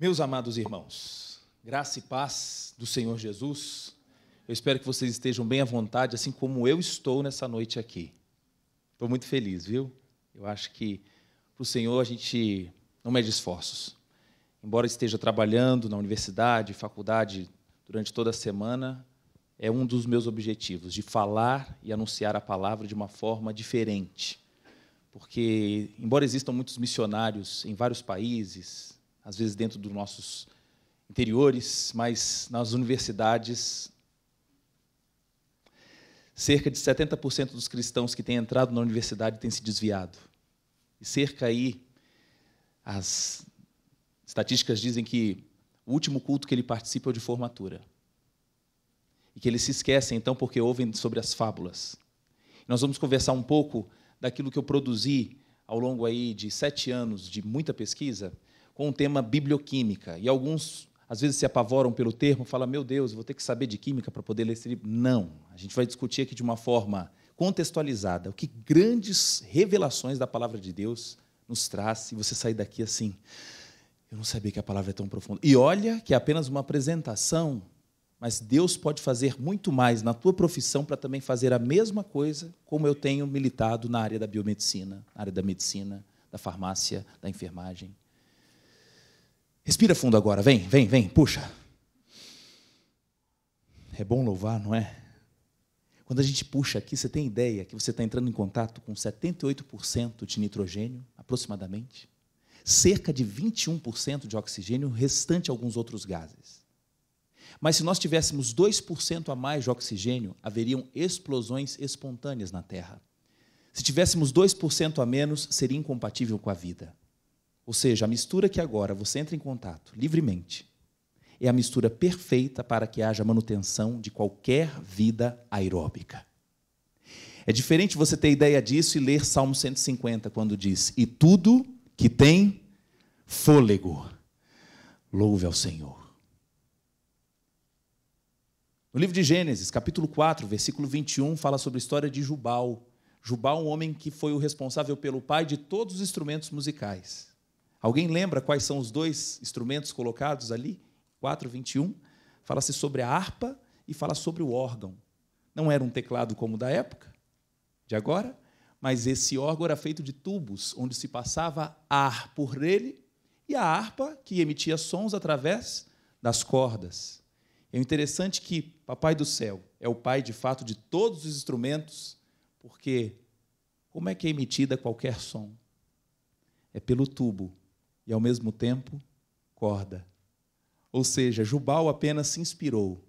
Meus amados irmãos, graça e paz do Senhor Jesus. Eu espero que vocês estejam bem à vontade, assim como eu estou nessa noite aqui. Estou muito feliz, viu? Eu acho que para o Senhor a gente não mede esforços. Embora esteja trabalhando na universidade, faculdade durante toda a semana, é um dos meus objetivos de falar e anunciar a palavra de uma forma diferente. Porque, embora existam muitos missionários em vários países, às vezes dentro dos nossos interiores, mas nas universidades. Cerca de 70% dos cristãos que têm entrado na universidade têm se desviado. E cerca aí, as estatísticas dizem que o último culto que ele participa é o de formatura. E que eles se esquecem, então, porque ouvem sobre as fábulas. Nós vamos conversar um pouco daquilo que eu produzi ao longo aí de sete anos de muita pesquisa, com o tema biblioquímica. E alguns, às vezes, se apavoram pelo termo, falam: meu Deus, vou ter que saber de química para poder ler esse livro. Não. A gente vai discutir aqui de uma forma contextualizada o que grandes revelações da palavra de Deus nos traz e você sair daqui assim. Eu não sabia que a palavra é tão profunda. E olha que é apenas uma apresentação, mas Deus pode fazer muito mais na tua profissão para também fazer a mesma coisa como eu tenho militado na área da biomedicina, na área da medicina, da farmácia, da enfermagem. Respira fundo agora, vem, vem, vem, puxa. É bom louvar, não é? Quando a gente puxa aqui, você tem ideia que você está entrando em contato com 78% de nitrogênio, aproximadamente, cerca de 21% de oxigênio, restante alguns outros gases. Mas se nós tivéssemos 2% a mais de oxigênio, haveriam explosões espontâneas na Terra. Se tivéssemos 2% a menos, seria incompatível com a vida. Ou seja, a mistura que agora você entra em contato livremente é a mistura perfeita para que haja manutenção de qualquer vida aeróbica. É diferente você ter ideia disso e ler Salmo 150, quando diz: E tudo que tem fôlego, louve ao Senhor. No livro de Gênesis, capítulo 4, versículo 21, fala sobre a história de Jubal. Jubal, um homem que foi o responsável pelo pai de todos os instrumentos musicais. Alguém lembra quais são os dois instrumentos colocados ali? 4, 21. Fala-se sobre a harpa e fala sobre o órgão. Não era um teclado como da época, de agora, mas esse órgão era feito de tubos, onde se passava ar por ele e a harpa que emitia sons através das cordas. É interessante que Papai do Céu é o pai de fato de todos os instrumentos, porque como é que é emitida qualquer som? É pelo tubo e ao mesmo tempo corda. Ou seja, Jubal apenas se inspirou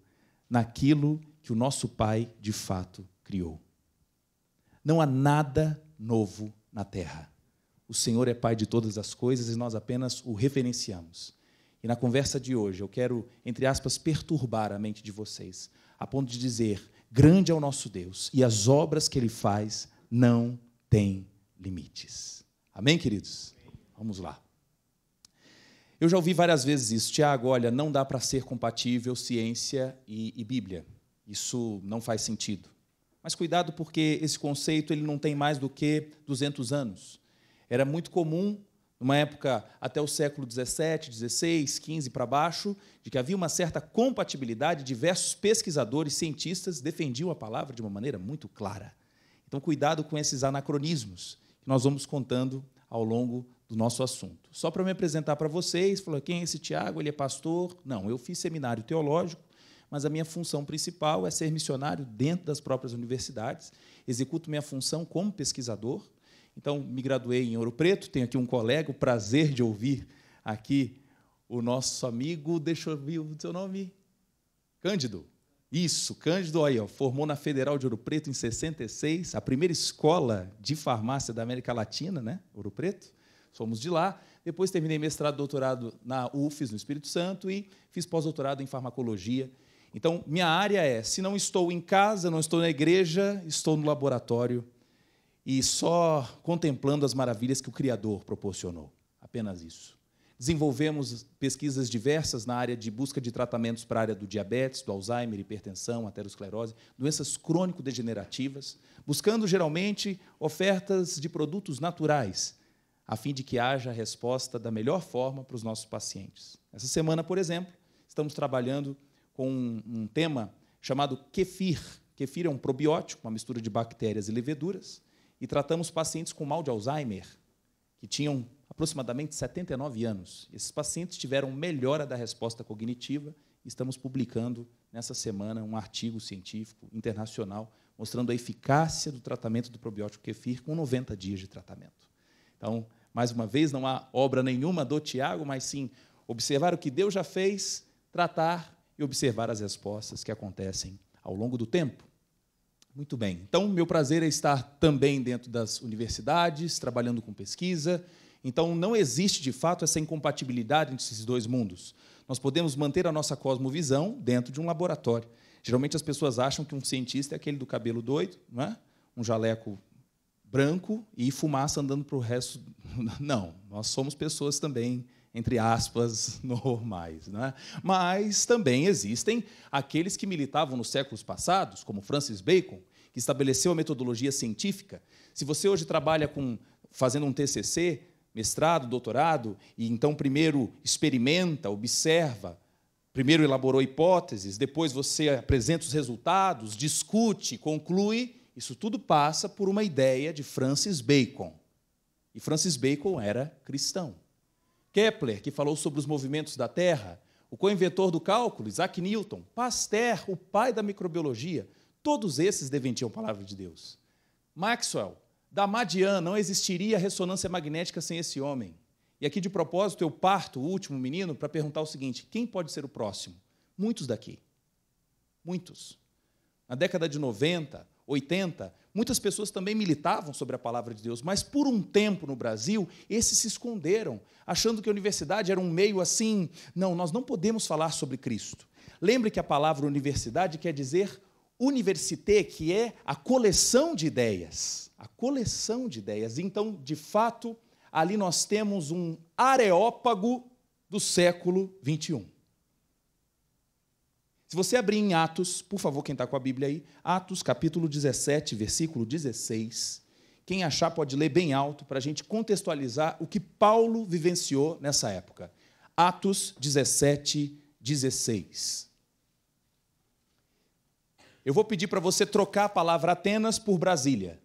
naquilo que o nosso Pai de fato criou. Não há nada novo na terra. O Senhor é Pai de todas as coisas e nós apenas o reverenciamos. E na conversa de hoje eu quero, entre aspas, perturbar a mente de vocês, a ponto de dizer: grande é o nosso Deus e as obras que ele faz não têm limites. Amém, queridos? Vamos lá. Eu já ouvi várias vezes isso. Tiago, olha, não dá para ser compatível ciência e, e Bíblia. Isso não faz sentido. Mas cuidado porque esse conceito ele não tem mais do que 200 anos. Era muito comum, numa época até o século 17, 16, 15 para baixo, de que havia uma certa compatibilidade, diversos pesquisadores, cientistas defendiam a palavra de uma maneira muito clara. Então cuidado com esses anacronismos que nós vamos contando ao longo do nosso assunto. Só para me apresentar para vocês, falou quem é esse Tiago? Ele é pastor? Não, eu fiz seminário teológico, mas a minha função principal é ser missionário dentro das próprias universidades. Executo minha função como pesquisador. Então, me graduei em Ouro Preto, tenho aqui um colega, o prazer de ouvir aqui o nosso amigo, deixa eu ver o seu nome, Cândido. Isso, Cândido aí, ó, formou na Federal de Ouro Preto em 66, a primeira escola de farmácia da América Latina, né? Ouro Preto somos de lá. Depois terminei mestrado, doutorado na UFES, no Espírito Santo, e fiz pós-doutorado em farmacologia. Então, minha área é: se não estou em casa, não estou na igreja, estou no laboratório e só contemplando as maravilhas que o Criador proporcionou. Apenas isso. Desenvolvemos pesquisas diversas na área de busca de tratamentos para a área do diabetes, do Alzheimer, hipertensão, aterosclerose, doenças crônico-degenerativas, buscando geralmente ofertas de produtos naturais a fim de que haja a resposta da melhor forma para os nossos pacientes. Essa semana, por exemplo, estamos trabalhando com um, um tema chamado kefir. Kefir é um probiótico, uma mistura de bactérias e leveduras, e tratamos pacientes com mal de Alzheimer, que tinham aproximadamente 79 anos. Esses pacientes tiveram melhora da resposta cognitiva e estamos publicando nessa semana um artigo científico internacional mostrando a eficácia do tratamento do probiótico kefir com 90 dias de tratamento. Então, mais uma vez, não há obra nenhuma do Tiago, mas sim observar o que Deus já fez, tratar e observar as respostas que acontecem ao longo do tempo. Muito bem. Então, meu prazer é estar também dentro das universidades, trabalhando com pesquisa. Então, não existe de fato essa incompatibilidade entre esses dois mundos. Nós podemos manter a nossa cosmovisão dentro de um laboratório. Geralmente as pessoas acham que um cientista é aquele do cabelo doido, não é? um jaleco branco e fumaça andando para o resto. Não, nós somos pessoas também, entre aspas, normais. Né? Mas também existem aqueles que militavam nos séculos passados, como Francis Bacon, que estabeleceu a metodologia científica. Se você hoje trabalha com fazendo um TCC, mestrado, doutorado, e então primeiro experimenta, observa, primeiro elaborou hipóteses, depois você apresenta os resultados, discute, conclui isso tudo passa por uma ideia de Francis Bacon. E Francis Bacon era cristão. Kepler, que falou sobre os movimentos da Terra, o co-inventor do cálculo, Isaac Newton, Pasteur, o pai da microbiologia, todos esses deventiam a palavra de Deus. Maxwell, Damadian, não existiria ressonância magnética sem esse homem. E aqui, de propósito, eu parto o último menino para perguntar o seguinte: quem pode ser o próximo? Muitos daqui. Muitos. Na década de 90, 80, muitas pessoas também militavam sobre a palavra de Deus, mas por um tempo no Brasil, esses se esconderam, achando que a universidade era um meio assim, não, nós não podemos falar sobre Cristo. Lembre que a palavra universidade quer dizer université, que é a coleção de ideias, a coleção de ideias. Então, de fato, ali nós temos um areópago do século 21. Se você abrir em Atos, por favor, quem está com a Bíblia aí, Atos capítulo 17, versículo 16. Quem achar pode ler bem alto para a gente contextualizar o que Paulo vivenciou nessa época. Atos 17, 16. Eu vou pedir para você trocar a palavra Atenas por Brasília.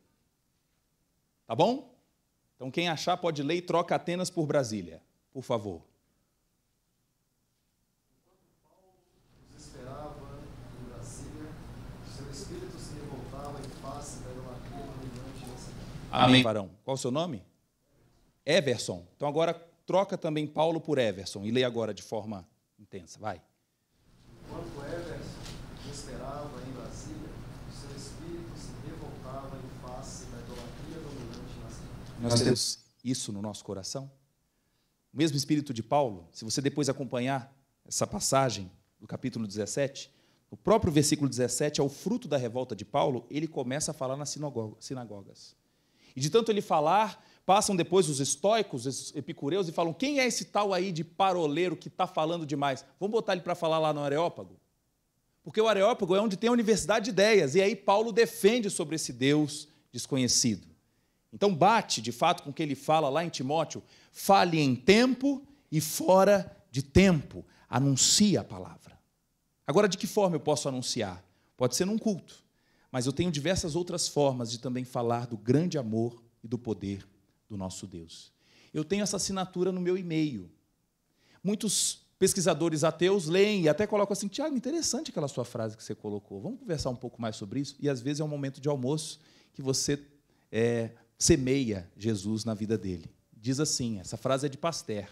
Tá bom? Então, quem achar pode ler e troca Atenas por Brasília, por favor. Amém, Amém varão. Qual o seu nome? Everson. Então agora troca também Paulo por Everson e leia agora de forma intensa. Vai. Enquanto Everson esperava em Brasília, o seu espírito se revoltava em face da idolatria dominante na cidade. Nós temos isso no nosso coração? O mesmo espírito de Paulo, se você depois acompanhar essa passagem do capítulo 17, o próprio versículo 17 é o fruto da revolta de Paulo, ele começa a falar nas sinagogas. E de tanto ele falar, passam depois os estoicos, os epicureus, e falam: quem é esse tal aí de paroleiro que está falando demais? Vamos botar ele para falar lá no Areópago? Porque o Areópago é onde tem a universidade de ideias, e aí Paulo defende sobre esse Deus desconhecido. Então bate, de fato, com o que ele fala lá em Timóteo: fale em tempo e fora de tempo, anuncie a palavra. Agora, de que forma eu posso anunciar? Pode ser num culto. Mas eu tenho diversas outras formas de também falar do grande amor e do poder do nosso Deus. Eu tenho essa assinatura no meu e-mail. Muitos pesquisadores ateus leem e até colocam assim: Tiago, interessante aquela sua frase que você colocou. Vamos conversar um pouco mais sobre isso? E às vezes é um momento de almoço que você é, semeia Jesus na vida dele. Diz assim: essa frase é de Pasteur.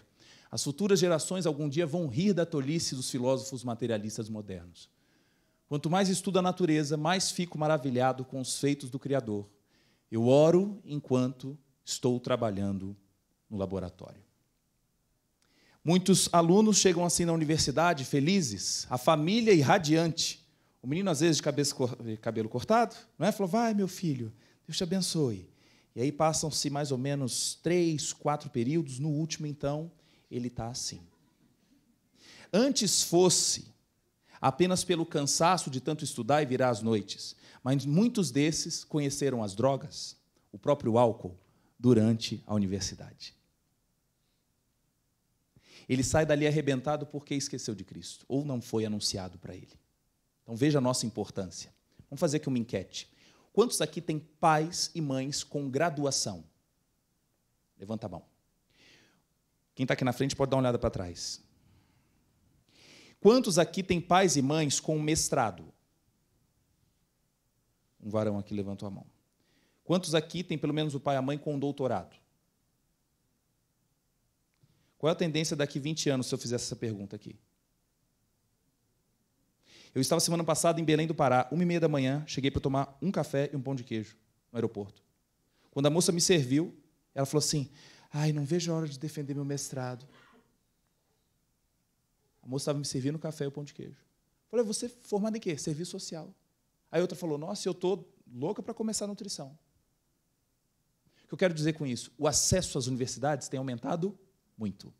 As futuras gerações algum dia vão rir da tolice dos filósofos materialistas modernos. Quanto mais estudo a natureza, mais fico maravilhado com os feitos do Criador. Eu oro enquanto estou trabalhando no laboratório. Muitos alunos chegam assim na universidade felizes, a família irradiante. O menino, às vezes, de cabeça, cabelo cortado, não é? Falou: vai, meu filho, Deus te abençoe. E aí passam-se mais ou menos três, quatro períodos. No último, então, ele está assim. Antes fosse apenas pelo cansaço de tanto estudar e virar às noites. Mas muitos desses conheceram as drogas, o próprio álcool, durante a universidade. Ele sai dali arrebentado porque esqueceu de Cristo, ou não foi anunciado para ele. Então veja a nossa importância. Vamos fazer aqui uma enquete. Quantos aqui têm pais e mães com graduação? Levanta a mão. Quem está aqui na frente pode dar uma olhada para trás. Quantos aqui têm pais e mães com mestrado? Um varão aqui levantou a mão. Quantos aqui têm pelo menos o pai e a mãe com um doutorado? Qual é a tendência daqui 20 anos se eu fizesse essa pergunta aqui? Eu estava semana passada em Belém do Pará, uma e meia da manhã, cheguei para tomar um café e um pão de queijo no aeroporto. Quando a moça me serviu, ela falou assim: Ai, não vejo a hora de defender meu mestrado moça estava me servindo café e o pão de queijo. Eu falei, é, você formado em quê? Serviço social. Aí outra falou, nossa, eu estou louca para começar a nutrição. O que eu quero dizer com isso? O acesso às universidades tem aumentado muito.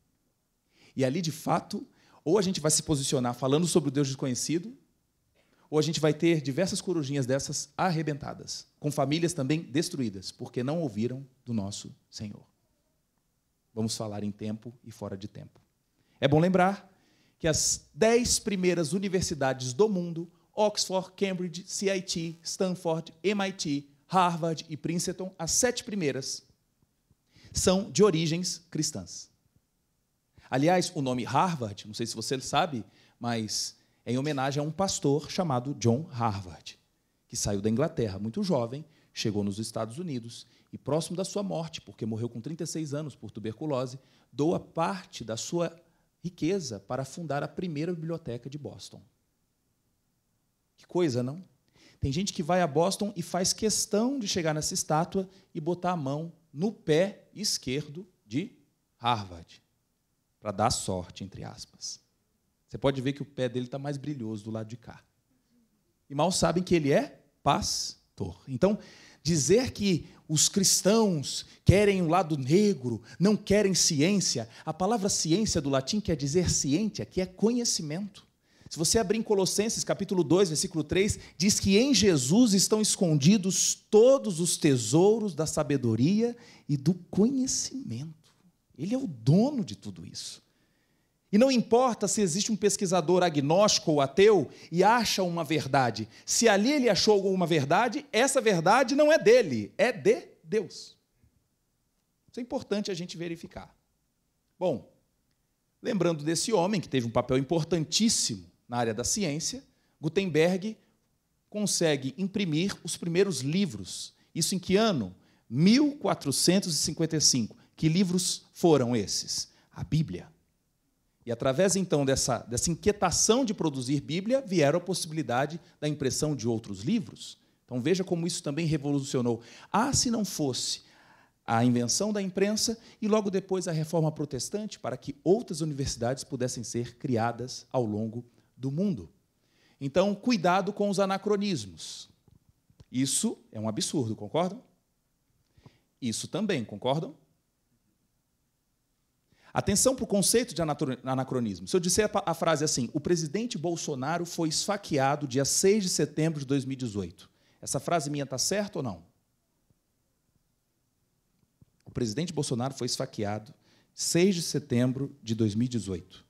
E ali, de fato, ou a gente vai se posicionar falando sobre o Deus desconhecido, ou a gente vai ter diversas corujinhas dessas arrebentadas, com famílias também destruídas, porque não ouviram do nosso Senhor. Vamos falar em tempo e fora de tempo. É bom lembrar que as dez primeiras universidades do mundo, Oxford, Cambridge, CIT, Stanford, MIT, Harvard e Princeton, as sete primeiras, são de origens cristãs. Aliás, o nome Harvard, não sei se você sabe, mas é em homenagem a um pastor chamado John Harvard, que saiu da Inglaterra muito jovem, chegou nos Estados Unidos e, próximo da sua morte, porque morreu com 36 anos por tuberculose, doa parte da sua riqueza para fundar a primeira biblioteca de Boston. Que coisa, não? Tem gente que vai a Boston e faz questão de chegar nessa estátua e botar a mão no pé esquerdo de Harvard, para dar sorte, entre aspas. Você pode ver que o pé dele está mais brilhoso do lado de cá. E mal sabem que ele é pastor. Então, Dizer que os cristãos querem o lado negro, não querem ciência. A palavra ciência do latim quer dizer ciência, que é conhecimento. Se você abrir em Colossenses capítulo 2, versículo 3, diz que em Jesus estão escondidos todos os tesouros da sabedoria e do conhecimento. Ele é o dono de tudo isso. E não importa se existe um pesquisador agnóstico ou ateu e acha uma verdade. Se ali ele achou alguma verdade, essa verdade não é dele, é de Deus. Isso é importante a gente verificar. Bom, lembrando desse homem que teve um papel importantíssimo na área da ciência, Gutenberg consegue imprimir os primeiros livros. Isso em que ano? 1455. Que livros foram esses? A Bíblia. E através então dessa, dessa inquietação de produzir Bíblia, vieram a possibilidade da impressão de outros livros. Então veja como isso também revolucionou. Ah, se não fosse a invenção da imprensa e logo depois a reforma protestante para que outras universidades pudessem ser criadas ao longo do mundo. Então, cuidado com os anacronismos. Isso é um absurdo, concordam? Isso também, concordam? Atenção para o conceito de anacronismo. Se eu disser a frase assim, o presidente Bolsonaro foi esfaqueado dia 6 de setembro de 2018, essa frase minha está certa ou não? O presidente Bolsonaro foi esfaqueado 6 de setembro de 2018.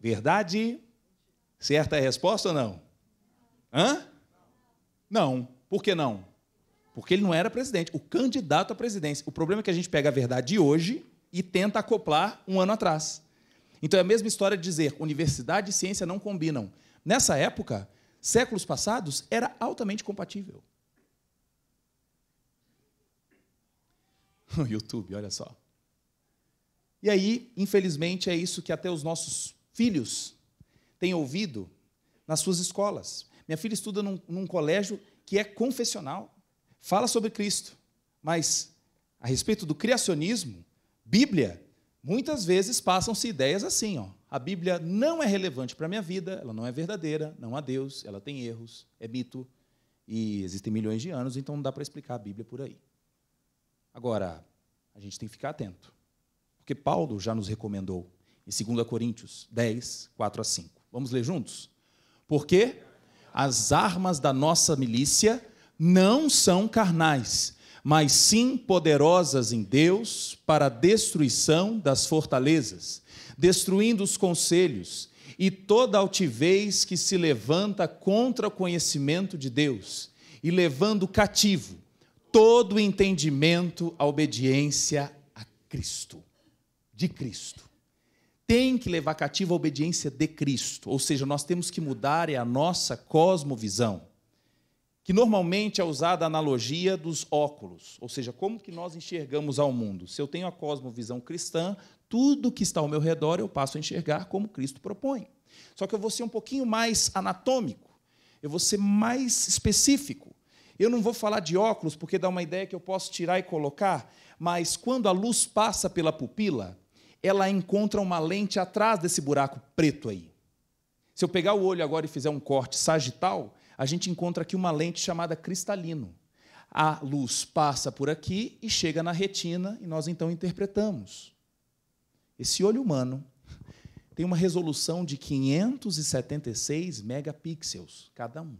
Verdade? Certa é a resposta ou não? Hã? Não. Por que não? Porque ele não era presidente, o candidato à presidência. O problema é que a gente pega a verdade de hoje e tenta acoplar um ano atrás. Então é a mesma história de dizer universidade e ciência não combinam. Nessa época, séculos passados, era altamente compatível. O YouTube, olha só. E aí, infelizmente, é isso que até os nossos filhos têm ouvido nas suas escolas. Minha filha estuda num, num colégio que é confessional fala sobre Cristo, mas a respeito do criacionismo, Bíblia, muitas vezes passam-se ideias assim, ó. A Bíblia não é relevante para a minha vida, ela não é verdadeira, não há Deus, ela tem erros, é mito, e existem milhões de anos, então não dá para explicar a Bíblia por aí. Agora, a gente tem que ficar atento, porque Paulo já nos recomendou em 2 Coríntios 10, 4 a 5. Vamos ler juntos? Porque as armas da nossa milícia não são carnais, mas sim poderosas em Deus para a destruição das fortalezas, destruindo os conselhos e toda altivez que se levanta contra o conhecimento de Deus, e levando cativo todo entendimento à obediência a Cristo, de Cristo. Tem que levar cativo a obediência de Cristo, ou seja, nós temos que mudar é a nossa cosmovisão que normalmente é usada a analogia dos óculos, ou seja, como que nós enxergamos ao mundo. Se eu tenho a cosmovisão cristã, tudo que está ao meu redor eu passo a enxergar como Cristo propõe. Só que eu vou ser um pouquinho mais anatômico, eu vou ser mais específico. Eu não vou falar de óculos porque dá uma ideia que eu posso tirar e colocar, mas quando a luz passa pela pupila, ela encontra uma lente atrás desse buraco preto aí. Se eu pegar o olho agora e fizer um corte sagital, a gente encontra aqui uma lente chamada cristalino. A luz passa por aqui e chega na retina, e nós então interpretamos. Esse olho humano tem uma resolução de 576 megapixels cada um.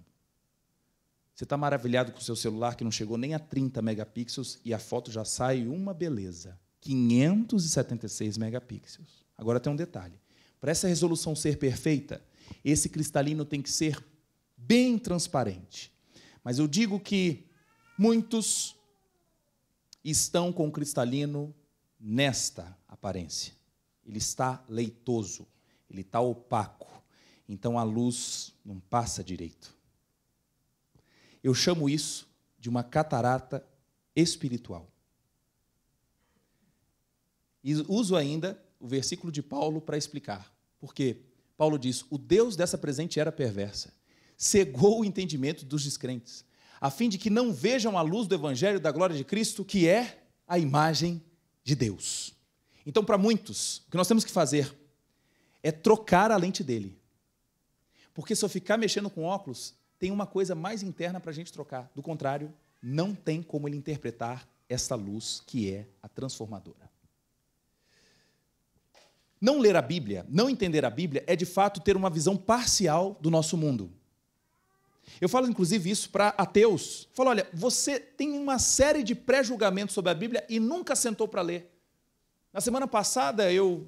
Você está maravilhado com o seu celular que não chegou nem a 30 megapixels e a foto já sai uma beleza. 576 megapixels. Agora tem um detalhe. Para essa resolução ser perfeita, esse cristalino tem que ser bem transparente. Mas eu digo que muitos estão com o cristalino nesta aparência. Ele está leitoso, ele está opaco. Então a luz não passa direito. Eu chamo isso de uma catarata espiritual. E uso ainda o versículo de Paulo para explicar. Porque Paulo diz: o Deus dessa presente era perversa cegou o entendimento dos descrentes, a fim de que não vejam a luz do evangelho da glória de Cristo, que é a imagem de Deus. Então, para muitos, o que nós temos que fazer é trocar a lente dele. Porque se eu ficar mexendo com óculos, tem uma coisa mais interna para a gente trocar. Do contrário, não tem como ele interpretar essa luz que é a transformadora. Não ler a Bíblia, não entender a Bíblia, é de fato ter uma visão parcial do nosso mundo. Eu falo inclusive isso para ateus. Eu falo, olha, você tem uma série de pré-julgamentos sobre a Bíblia e nunca sentou para ler. Na semana passada, eu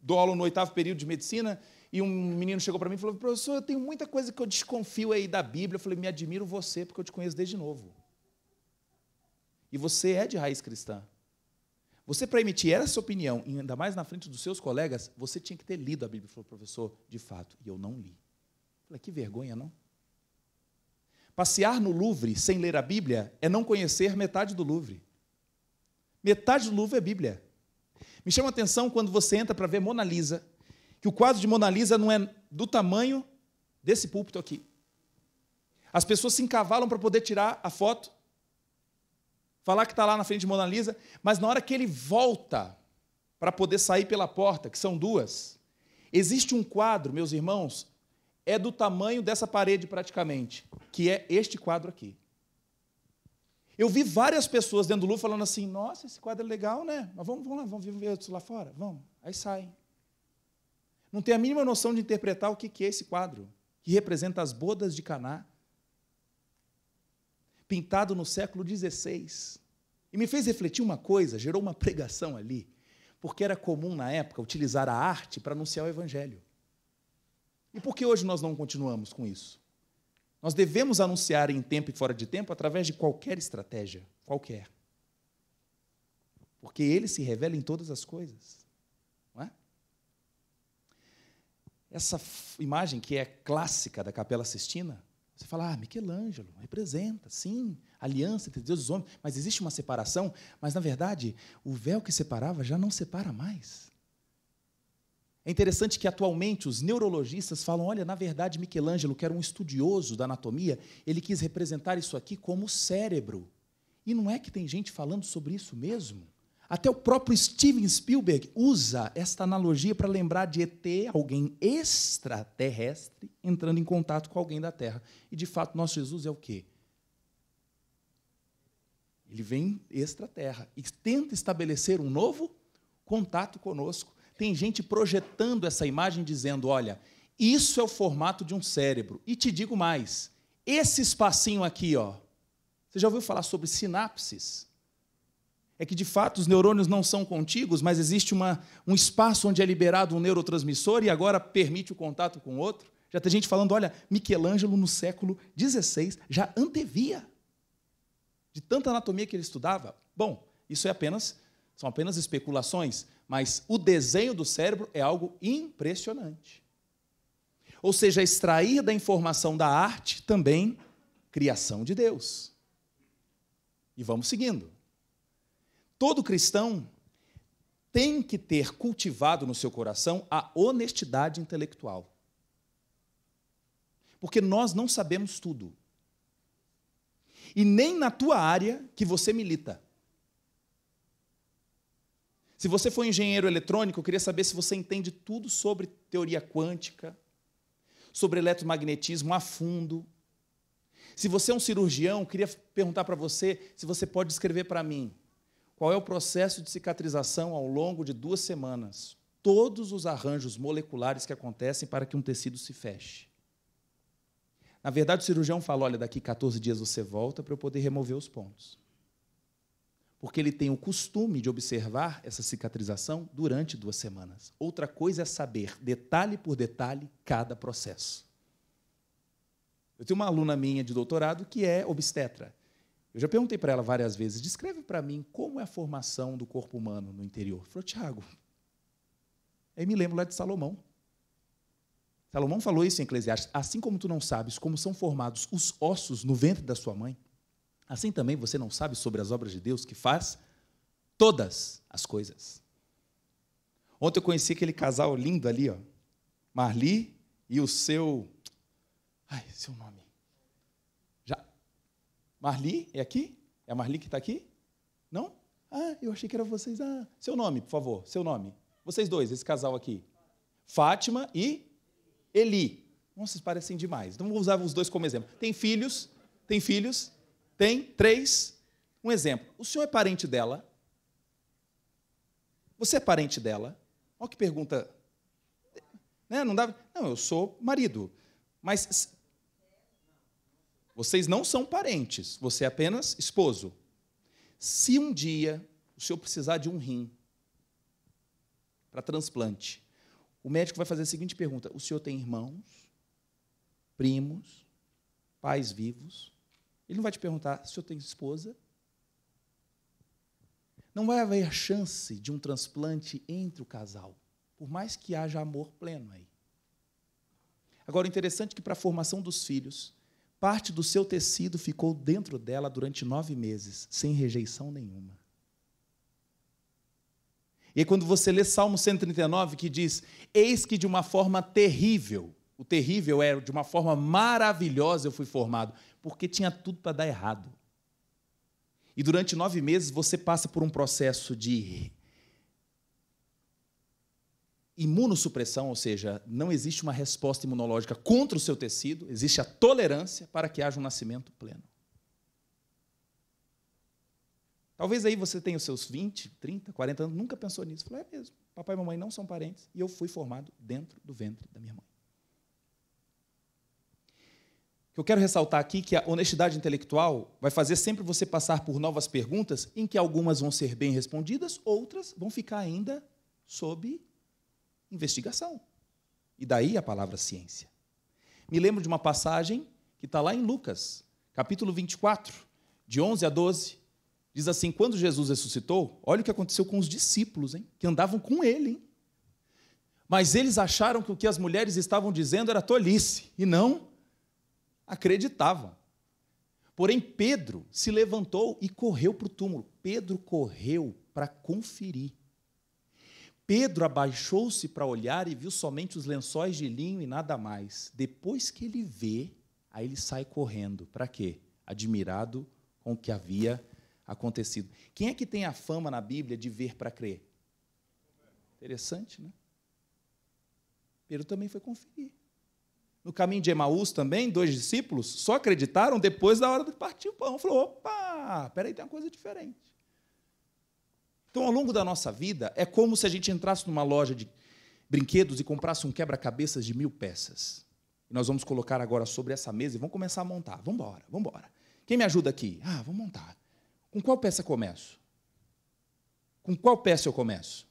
dou aula no oitavo período de medicina e um menino chegou para mim e falou: professor, eu tenho muita coisa que eu desconfio aí da Bíblia. Eu falei: me admiro você, porque eu te conheço desde novo. E você é de raiz cristã. Você, para emitir essa opinião, ainda mais na frente dos seus colegas, você tinha que ter lido a Bíblia. Falou, professor, de fato. E eu não li. Eu falei, que vergonha, não? Passear no Louvre sem ler a Bíblia é não conhecer metade do Louvre. Metade do Louvre é Bíblia. Me chama a atenção quando você entra para ver Mona Lisa, que o quadro de Mona Lisa não é do tamanho desse púlpito aqui. As pessoas se encavalam para poder tirar a foto, falar que está lá na frente de Mona Lisa, mas na hora que ele volta para poder sair pela porta, que são duas, existe um quadro, meus irmãos, é do tamanho dessa parede, praticamente, que é este quadro aqui. Eu vi várias pessoas dentro do Louvre falando assim: nossa, esse quadro é legal, né? Mas vamos, vamos lá, vamos ver isso lá fora? Vamos. Aí saem. Não tem a mínima noção de interpretar o que é esse quadro, que representa as bodas de Caná, pintado no século XVI. E me fez refletir uma coisa, gerou uma pregação ali, porque era comum na época utilizar a arte para anunciar o evangelho. E por que hoje nós não continuamos com isso? Nós devemos anunciar em tempo e fora de tempo através de qualquer estratégia, qualquer. Porque ele se revela em todas as coisas. Não é? Essa imagem que é clássica da Capela Sistina, você fala, ah, Michelangelo representa, sim, aliança entre Deus e os homens, mas existe uma separação, mas na verdade o véu que separava já não separa mais. É interessante que atualmente os neurologistas falam: olha, na verdade, Michelangelo, que era um estudioso da anatomia, ele quis representar isso aqui como cérebro. E não é que tem gente falando sobre isso mesmo? Até o próprio Steven Spielberg usa esta analogia para lembrar de ET, alguém extraterrestre, entrando em contato com alguém da Terra. E, de fato, nosso Jesus é o quê? Ele vem extraterra e tenta estabelecer um novo contato conosco tem gente projetando essa imagem dizendo: olha, isso é o formato de um cérebro. E te digo mais: esse espacinho aqui, ó, você já ouviu falar sobre sinapses? É que de fato os neurônios não são contíguos, mas existe uma, um espaço onde é liberado um neurotransmissor e agora permite o contato com o outro. Já tem gente falando: olha, Michelangelo no século XVI já antevia de tanta anatomia que ele estudava. Bom, isso é apenas são apenas especulações, mas o desenho do cérebro é algo impressionante. Ou seja, extrair da informação da arte também criação de Deus. E vamos seguindo. Todo cristão tem que ter cultivado no seu coração a honestidade intelectual. Porque nós não sabemos tudo. E nem na tua área que você milita. Se você for engenheiro eletrônico, eu queria saber se você entende tudo sobre teoria quântica, sobre eletromagnetismo a fundo. Se você é um cirurgião, eu queria perguntar para você se você pode escrever para mim qual é o processo de cicatrização ao longo de duas semanas. Todos os arranjos moleculares que acontecem para que um tecido se feche. Na verdade, o cirurgião fala: olha, daqui 14 dias você volta para eu poder remover os pontos porque ele tem o costume de observar essa cicatrização durante duas semanas. Outra coisa é saber, detalhe por detalhe, cada processo. Eu tenho uma aluna minha de doutorado que é obstetra. Eu já perguntei para ela várias vezes: descreve para mim como é a formação do corpo humano no interior. Ela falou, Tiago. Aí me lembro lá de Salomão. Salomão falou isso em Eclesiastes: assim como tu não sabes como são formados os ossos no ventre da sua mãe, Assim também você não sabe sobre as obras de Deus que faz todas as coisas. Ontem eu conheci aquele casal lindo ali, ó, Marli e o seu. Ai, seu nome. Já. Marli, é aqui? É a Marli que está aqui? Não? Ah, eu achei que era vocês. Ah, seu nome, por favor, seu nome. Vocês dois, esse casal aqui. Fátima e Eli. Nossa, vocês parecem demais. Então vou usar os dois como exemplo. Tem filhos? Tem filhos? tem três. Um exemplo. O senhor é parente dela? Você é parente dela? Olha que pergunta. Né? Não, dá... não, eu sou marido. Mas vocês não são parentes, você é apenas esposo. Se um dia o senhor precisar de um rim para transplante, o médico vai fazer a seguinte pergunta: o senhor tem irmãos, primos, pais vivos? Ele não vai te perguntar se eu tenho esposa. Não vai haver chance de um transplante entre o casal, por mais que haja amor pleno aí. Agora, interessante é que para a formação dos filhos, parte do seu tecido ficou dentro dela durante nove meses, sem rejeição nenhuma. E aí, quando você lê Salmo 139, que diz: Eis que de uma forma terrível, o terrível é de uma forma maravilhosa eu fui formado porque tinha tudo para dar errado. E durante nove meses você passa por um processo de imunossupressão, ou seja, não existe uma resposta imunológica contra o seu tecido, existe a tolerância para que haja um nascimento pleno. Talvez aí você tenha os seus 20, 30, 40 anos, nunca pensou nisso. Falei, é mesmo, papai e mamãe não são parentes, e eu fui formado dentro do ventre da minha mãe que eu quero ressaltar aqui que a honestidade intelectual vai fazer sempre você passar por novas perguntas, em que algumas vão ser bem respondidas, outras vão ficar ainda sob investigação. E daí a palavra ciência. Me lembro de uma passagem que está lá em Lucas, capítulo 24, de 11 a 12. Diz assim: quando Jesus ressuscitou, olha o que aconteceu com os discípulos, hein, que andavam com ele. Hein? Mas eles acharam que o que as mulheres estavam dizendo era tolice, e não acreditavam. Porém, Pedro se levantou e correu para o túmulo. Pedro correu para conferir. Pedro abaixou-se para olhar e viu somente os lençóis de linho e nada mais. Depois que ele vê, aí ele sai correndo. Para quê? Admirado com o que havia acontecido. Quem é que tem a fama na Bíblia de ver para crer? Interessante, né? Pedro também foi conferir. No caminho de Emaús também, dois discípulos só acreditaram depois da hora de partir o pão. Falou: opa, peraí, tem uma coisa diferente. Então, ao longo da nossa vida, é como se a gente entrasse numa loja de brinquedos e comprasse um quebra-cabeças de mil peças. E nós vamos colocar agora sobre essa mesa e vamos começar a montar. Vamos embora, vamos embora. Quem me ajuda aqui? Ah, vamos montar. Com qual peça começo? Com qual peça eu começo?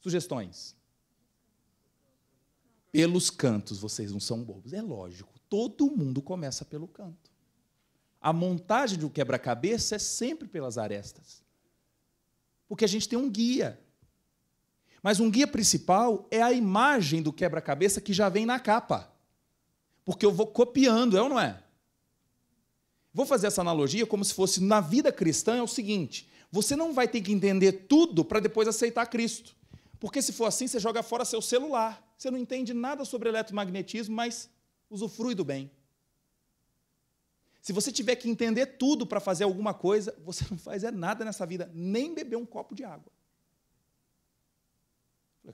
Sugestões. Pelos cantos, vocês não são bobos. É lógico, todo mundo começa pelo canto. A montagem de um quebra-cabeça é sempre pelas arestas. Porque a gente tem um guia. Mas um guia principal é a imagem do quebra-cabeça que já vem na capa. Porque eu vou copiando, é ou não é? Vou fazer essa analogia como se fosse na vida cristã é o seguinte: você não vai ter que entender tudo para depois aceitar Cristo. Porque se for assim, você joga fora seu celular você não entende nada sobre eletromagnetismo, mas usufrui do bem. Se você tiver que entender tudo para fazer alguma coisa, você não faz é nada nessa vida, nem beber um copo de água.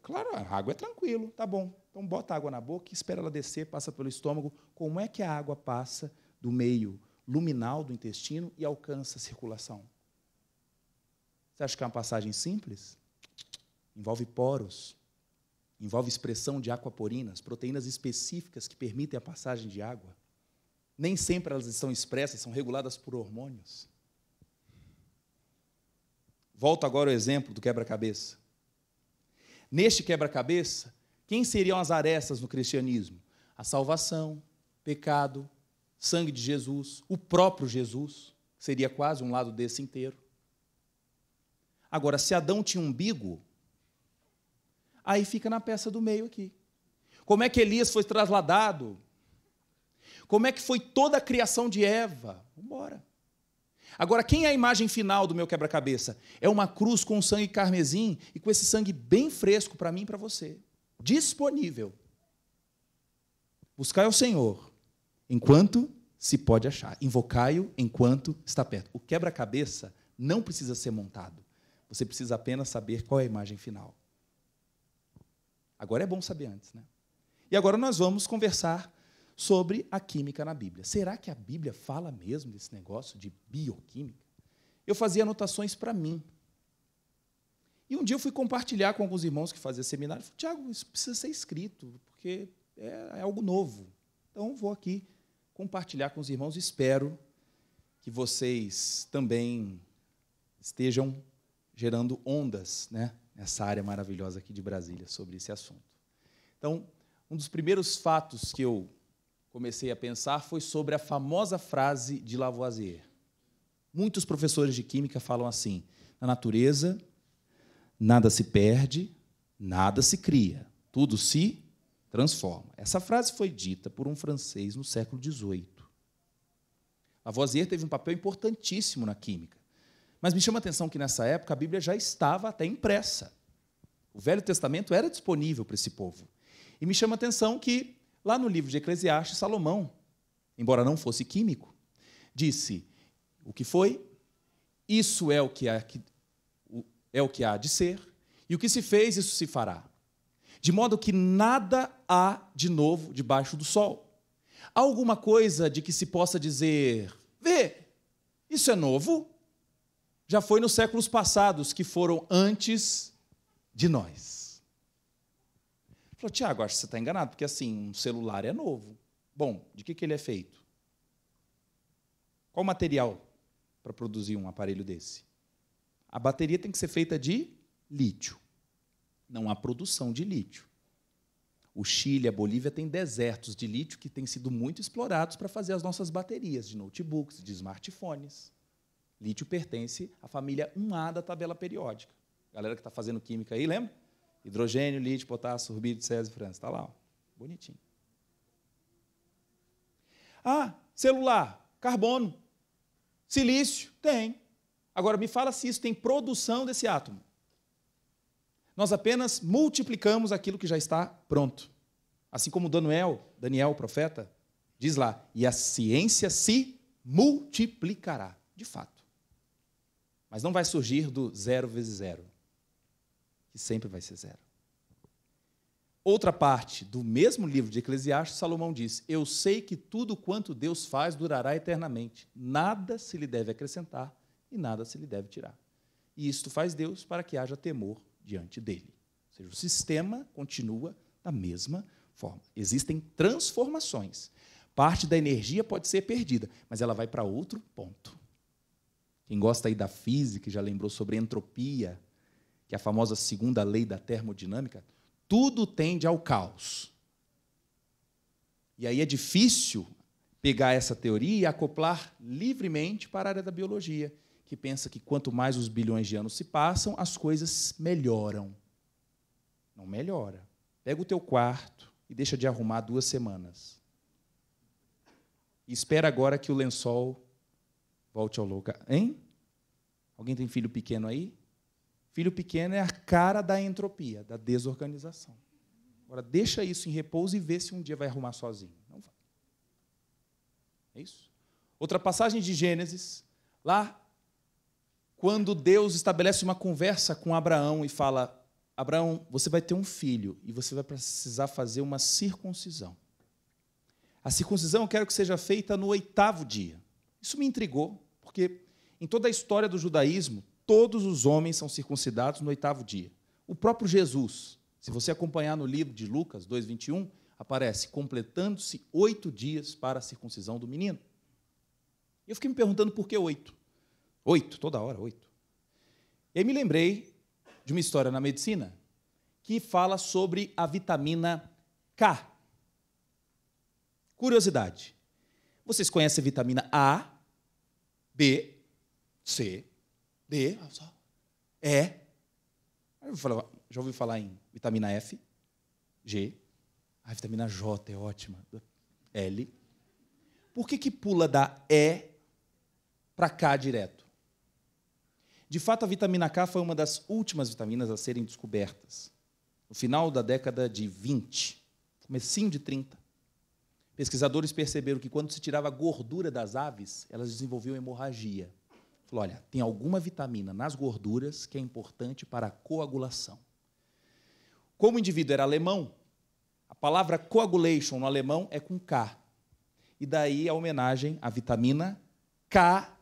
Claro, a água é tranquilo, tá bom. Então bota a água na boca, espera ela descer, passa pelo estômago. Como é que a água passa do meio luminal do intestino e alcança a circulação? Você acha que é uma passagem simples? Envolve poros, envolve expressão de aquaporinas, proteínas específicas que permitem a passagem de água. Nem sempre elas estão expressas, são reguladas por hormônios. Volto agora ao exemplo do quebra-cabeça. Neste quebra-cabeça, quem seriam as arestas no cristianismo? A salvação, pecado, sangue de Jesus, o próprio Jesus, seria quase um lado desse inteiro. Agora, se Adão tinha umbigo, Aí fica na peça do meio aqui. Como é que Elias foi trasladado? Como é que foi toda a criação de Eva? Vambora. Agora, quem é a imagem final do meu quebra-cabeça? É uma cruz com sangue carmesim e com esse sangue bem fresco para mim e para você. Disponível. Buscai ao Senhor enquanto se pode achar. Invocai-o enquanto está perto. O quebra-cabeça não precisa ser montado. Você precisa apenas saber qual é a imagem final. Agora é bom saber antes, né? E agora nós vamos conversar sobre a química na Bíblia. Será que a Bíblia fala mesmo desse negócio de bioquímica? Eu fazia anotações para mim. E um dia eu fui compartilhar com alguns irmãos que faziam seminário. falei, Tiago, isso precisa ser escrito, porque é, é algo novo. Então vou aqui compartilhar com os irmãos. Espero que vocês também estejam gerando ondas né, nessa área maravilhosa aqui de Brasília sobre esse assunto. Então, um dos primeiros fatos que eu comecei a pensar foi sobre a famosa frase de Lavoisier. Muitos professores de química falam assim: na natureza, nada se perde, nada se cria, tudo se transforma. Essa frase foi dita por um francês no século XVIII. Lavoisier teve um papel importantíssimo na química. Mas me chama a atenção que nessa época a Bíblia já estava até impressa. O Velho Testamento era disponível para esse povo. E me chama a atenção que, lá no livro de Eclesiastes, Salomão, embora não fosse químico, disse o que foi, isso é o que há, é o que há de ser, e o que se fez, isso se fará. De modo que nada há de novo debaixo do sol. Há alguma coisa de que se possa dizer, vê, isso é novo? já foi nos séculos passados, que foram antes de nós. Ele falou, Tiago, acho que você está enganado, porque assim, um celular é novo. Bom, de que, que ele é feito? Qual o material para produzir um aparelho desse? A bateria tem que ser feita de lítio. Não há produção de lítio. O Chile, a Bolívia têm desertos de lítio que têm sido muito explorados para fazer as nossas baterias de notebooks, de smartphones. Lítio pertence à família 1A da tabela periódica. Galera que está fazendo química aí, lembra? Hidrogênio, lítio, potássio, rubídio, césio, frança. Está lá, ó. bonitinho. Ah, celular, carbono, silício, tem. Agora me fala se isso tem produção desse átomo. Nós apenas multiplicamos aquilo que já está pronto. Assim como Daniel, Daniel, o profeta, diz lá, e a ciência se multiplicará, de fato. Mas não vai surgir do zero vezes zero, que sempre vai ser zero. Outra parte do mesmo livro de Eclesiastes, Salomão diz: Eu sei que tudo quanto Deus faz durará eternamente. Nada se lhe deve acrescentar e nada se lhe deve tirar. E isto faz Deus para que haja temor diante dele. Ou seja, o sistema continua da mesma forma. Existem transformações. Parte da energia pode ser perdida, mas ela vai para outro ponto. Quem gosta aí da física, já lembrou sobre entropia, que é a famosa segunda lei da termodinâmica, tudo tende ao caos. E aí é difícil pegar essa teoria e acoplar livremente para a área da biologia, que pensa que quanto mais os bilhões de anos se passam, as coisas melhoram. Não melhora. Pega o teu quarto e deixa de arrumar duas semanas. E espera agora que o lençol Volte ao lugar. Hein? Alguém tem filho pequeno aí? Filho pequeno é a cara da entropia, da desorganização. Agora, deixa isso em repouso e vê se um dia vai arrumar sozinho. Não vai. É isso? Outra passagem de Gênesis, lá, quando Deus estabelece uma conversa com Abraão e fala: Abraão, você vai ter um filho e você vai precisar fazer uma circuncisão. A circuncisão eu quero que seja feita no oitavo dia. Isso me intrigou porque em toda a história do judaísmo, todos os homens são circuncidados no oitavo dia. O próprio Jesus, se você acompanhar no livro de Lucas 2,21, aparece completando-se oito dias para a circuncisão do menino. E eu fiquei me perguntando por que oito. Oito, toda hora, oito. E aí me lembrei de uma história na medicina que fala sobre a vitamina K. Curiosidade. Vocês conhecem a vitamina A, B, C, D, E. Eu falava, já ouvi falar em vitamina F, G, a vitamina J é ótima, L. Por que, que pula da E para K direto? De fato, a vitamina K foi uma das últimas vitaminas a serem descobertas. No final da década de 20, comecinho de 30. Pesquisadores perceberam que quando se tirava gordura das aves, elas desenvolviam hemorragia. Falou, olha, tem alguma vitamina nas gorduras que é importante para a coagulação. Como o indivíduo era alemão, a palavra coagulation no alemão é com K. E daí a homenagem à vitamina K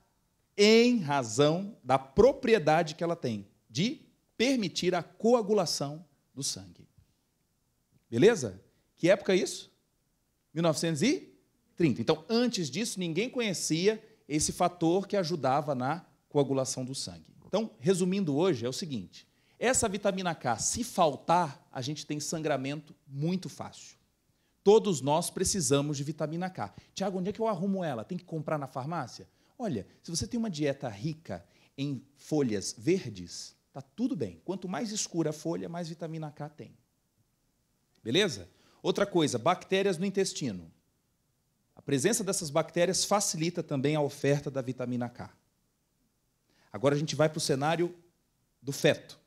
em razão da propriedade que ela tem de permitir a coagulação do sangue. Beleza? Que época é isso? 1930. Então, antes disso, ninguém conhecia esse fator que ajudava na coagulação do sangue. Então, resumindo hoje, é o seguinte: essa vitamina K, se faltar, a gente tem sangramento muito fácil. Todos nós precisamos de vitamina K. Tiago, onde é que eu arrumo ela? Tem que comprar na farmácia? Olha, se você tem uma dieta rica em folhas verdes, tá tudo bem. Quanto mais escura a folha, mais vitamina K tem. Beleza? Outra coisa, bactérias no intestino. A presença dessas bactérias facilita também a oferta da vitamina K. Agora a gente vai para o cenário do feto.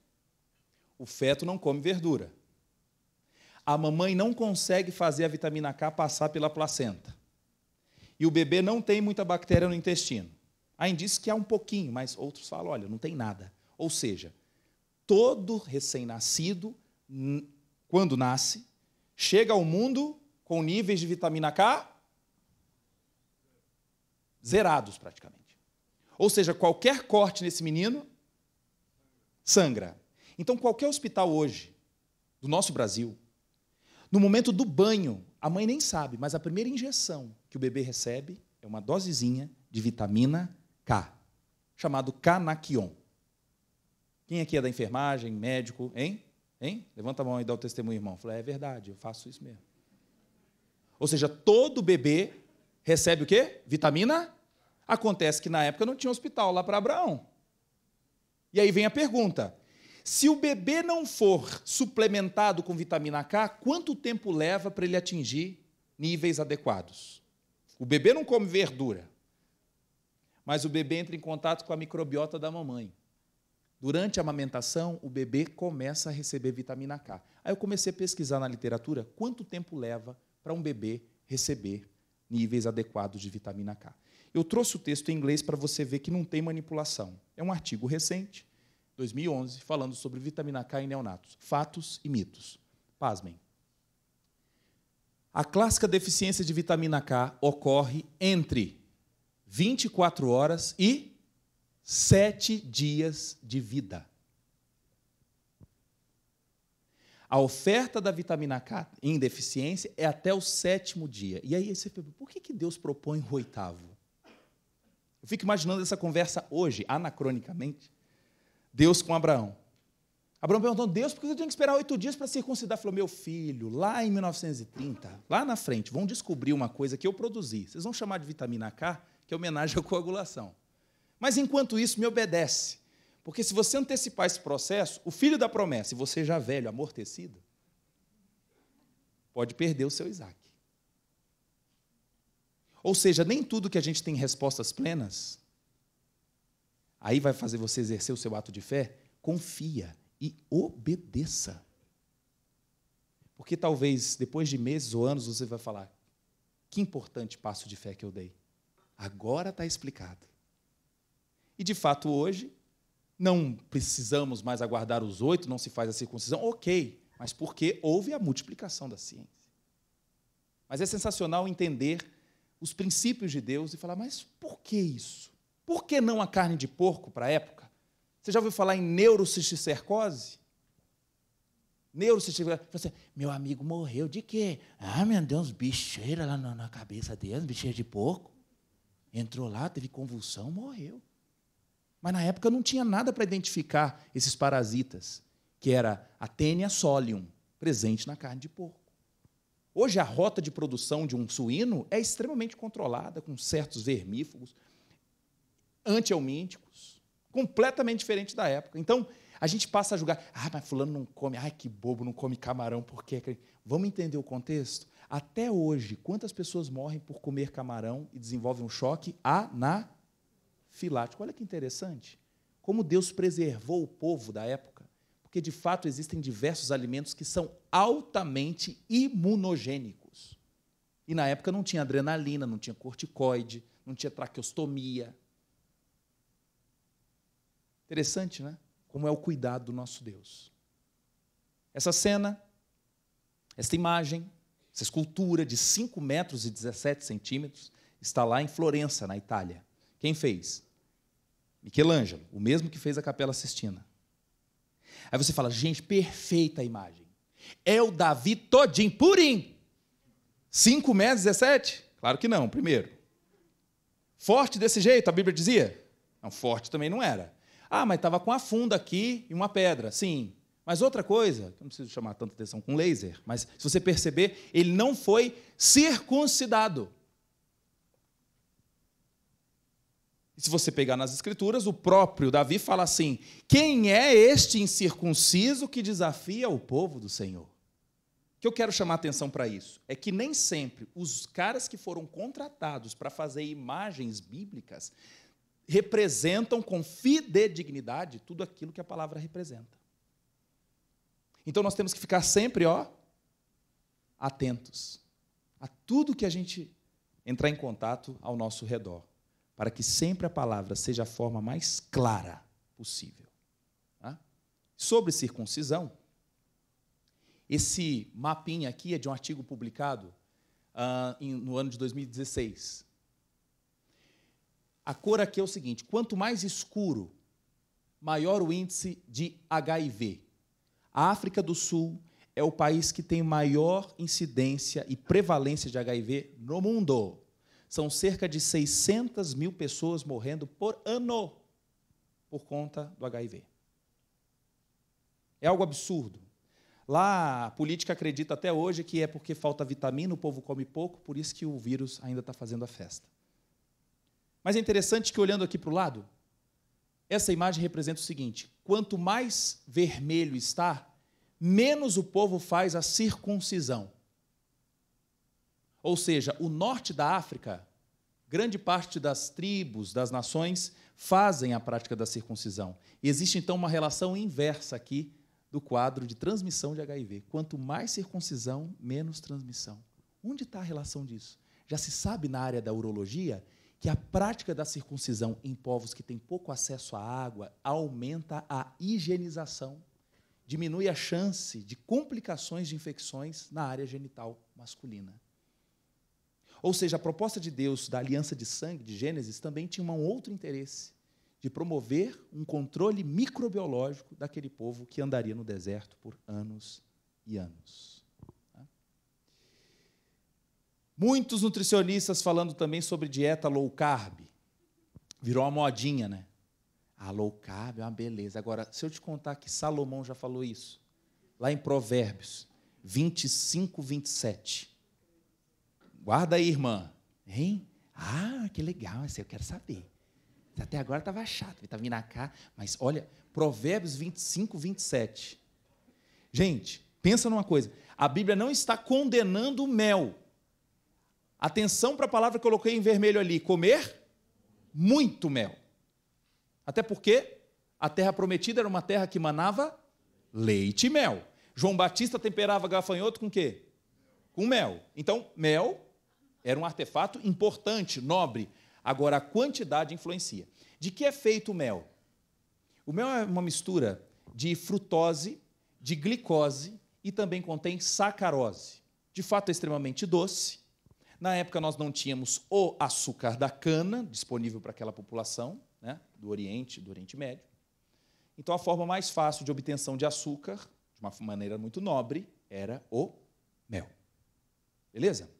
O feto não come verdura. A mamãe não consegue fazer a vitamina K passar pela placenta. E o bebê não tem muita bactéria no intestino. Ainda diz que há um pouquinho, mas outros falam: olha, não tem nada. Ou seja, todo recém-nascido, quando nasce, chega ao mundo com níveis de vitamina K zerados praticamente. Ou seja, qualquer corte nesse menino sangra. Então, qualquer hospital hoje, do nosso Brasil, no momento do banho, a mãe nem sabe, mas a primeira injeção que o bebê recebe é uma dosezinha de vitamina K, chamado canaquion. Quem aqui é da enfermagem, médico, hein? Hein? Levanta a mão e dá o testemunho, irmão. Fala, é verdade, eu faço isso mesmo. Ou seja, todo bebê recebe o quê? Vitamina? Acontece que na época não tinha hospital lá para Abraão. E aí vem a pergunta: se o bebê não for suplementado com vitamina K, quanto tempo leva para ele atingir níveis adequados? O bebê não come verdura, mas o bebê entra em contato com a microbiota da mamãe. Durante a amamentação, o bebê começa a receber vitamina K. Aí eu comecei a pesquisar na literatura quanto tempo leva para um bebê receber níveis adequados de vitamina K. Eu trouxe o texto em inglês para você ver que não tem manipulação. É um artigo recente, 2011, falando sobre vitamina K em neonatos, fatos e mitos. Pasmem. A clássica deficiência de vitamina K ocorre entre 24 horas e sete dias de vida. A oferta da vitamina K em deficiência é até o sétimo dia. E aí você pergunta, por que, que Deus propõe o oitavo? Eu fico imaginando essa conversa hoje, anacronicamente, Deus com Abraão. Abraão perguntou, Deus, por que eu tenho que esperar oito dias para circuncidar? Ele falou, meu filho, lá em 1930, lá na frente, vão descobrir uma coisa que eu produzi. Vocês vão chamar de vitamina K, que é homenagem à coagulação. Mas enquanto isso, me obedece. Porque se você antecipar esse processo, o filho da promessa, e você já velho, amortecido, pode perder o seu Isaac. Ou seja, nem tudo que a gente tem respostas plenas, aí vai fazer você exercer o seu ato de fé. Confia e obedeça. Porque talvez depois de meses ou anos você vai falar: que importante passo de fé que eu dei. Agora está explicado. E, de fato, hoje, não precisamos mais aguardar os oito, não se faz a circuncisão, ok, mas porque houve a multiplicação da ciência. Mas é sensacional entender os princípios de Deus e falar, mas por que isso? Por que não a carne de porco para a época? Você já ouviu falar em neurocisticercose? Neurocisticercose. Assim, meu amigo morreu de quê? Ah, meu Deus, bicheira lá na cabeça dele, bicheira de porco. Entrou lá, teve convulsão, morreu. Mas na época não tinha nada para identificar esses parasitas, que era a tênia solium, presente na carne de porco. Hoje a rota de produção de um suíno é extremamente controlada com certos vermífugos antihelmínticos, completamente diferente da época. Então, a gente passa a julgar, ah, mas fulano não come, ai que bobo, não come camarão, por quê? Vamos entender o contexto? Até hoje, quantas pessoas morrem por comer camarão e desenvolvem um choque? Anatômico filático. Olha que interessante. Como Deus preservou o povo da época, porque de fato existem diversos alimentos que são altamente imunogênicos. E na época não tinha adrenalina, não tinha corticoide, não tinha traqueostomia. Interessante, né? Como é o cuidado do nosso Deus. Essa cena, esta imagem, essa escultura de 5 metros e 17 centímetros está lá em Florença, na Itália. Quem fez? Michelangelo, o mesmo que fez a Capela Sistina. Aí você fala, gente, perfeita a imagem. É o Davi todinho, purim. 5 metros 17? Claro que não, primeiro. Forte desse jeito, a Bíblia dizia? Não, forte também não era. Ah, mas estava com a funda aqui e uma pedra. Sim. Mas outra coisa, que eu não preciso chamar tanta atenção com laser, mas se você perceber, ele não foi circuncidado. E se você pegar nas escrituras, o próprio Davi fala assim: quem é este incircunciso que desafia o povo do Senhor? O que eu quero chamar atenção para isso é que nem sempre os caras que foram contratados para fazer imagens bíblicas representam com fidedignidade tudo aquilo que a palavra representa. Então nós temos que ficar sempre, ó, atentos a tudo que a gente entrar em contato ao nosso redor para que sempre a palavra seja a forma mais clara possível. Tá? Sobre circuncisão, esse mapinha aqui é de um artigo publicado uh, em, no ano de 2016. A cor aqui é o seguinte: quanto mais escuro, maior o índice de HIV. A África do Sul é o país que tem maior incidência e prevalência de HIV no mundo são cerca de 600 mil pessoas morrendo por ano por conta do HIV. É algo absurdo. Lá, a política acredita até hoje que é porque falta vitamina, o povo come pouco, por isso que o vírus ainda está fazendo a festa. Mas é interessante que, olhando aqui para o lado, essa imagem representa o seguinte: quanto mais vermelho está, menos o povo faz a circuncisão. Ou seja, o norte da África, grande parte das tribos, das nações, fazem a prática da circuncisão. E existe então uma relação inversa aqui do quadro de transmissão de HIV. Quanto mais circuncisão, menos transmissão. Onde está a relação disso? Já se sabe na área da urologia que a prática da circuncisão em povos que têm pouco acesso à água aumenta a higienização, diminui a chance de complicações de infecções na área genital masculina. Ou seja, a proposta de Deus da aliança de sangue de Gênesis também tinha um outro interesse, de promover um controle microbiológico daquele povo que andaria no deserto por anos e anos. Tá? Muitos nutricionistas falando também sobre dieta low carb. Virou uma modinha, né? A ah, low carb é uma beleza. Agora, se eu te contar que Salomão já falou isso, lá em Provérbios 25, 27. Guarda aí, irmã. Hein? Ah, que legal, esse eu quero saber. Até agora estava chato, estava vindo cá. Mas olha, Provérbios 25, 27. Gente, pensa numa coisa. A Bíblia não está condenando o mel. Atenção para a palavra que eu coloquei em vermelho ali: comer muito mel. Até porque a terra prometida era uma terra que manava leite e mel. João Batista temperava gafanhoto com quê? Com mel. Então, mel era um artefato importante, nobre. Agora, a quantidade influencia. De que é feito o mel? O mel é uma mistura de frutose, de glicose e também contém sacarose. De fato, é extremamente doce. Na época, nós não tínhamos o açúcar da cana disponível para aquela população né, do Oriente, do Oriente Médio. Então, a forma mais fácil de obtenção de açúcar, de uma maneira muito nobre, era o mel. Beleza?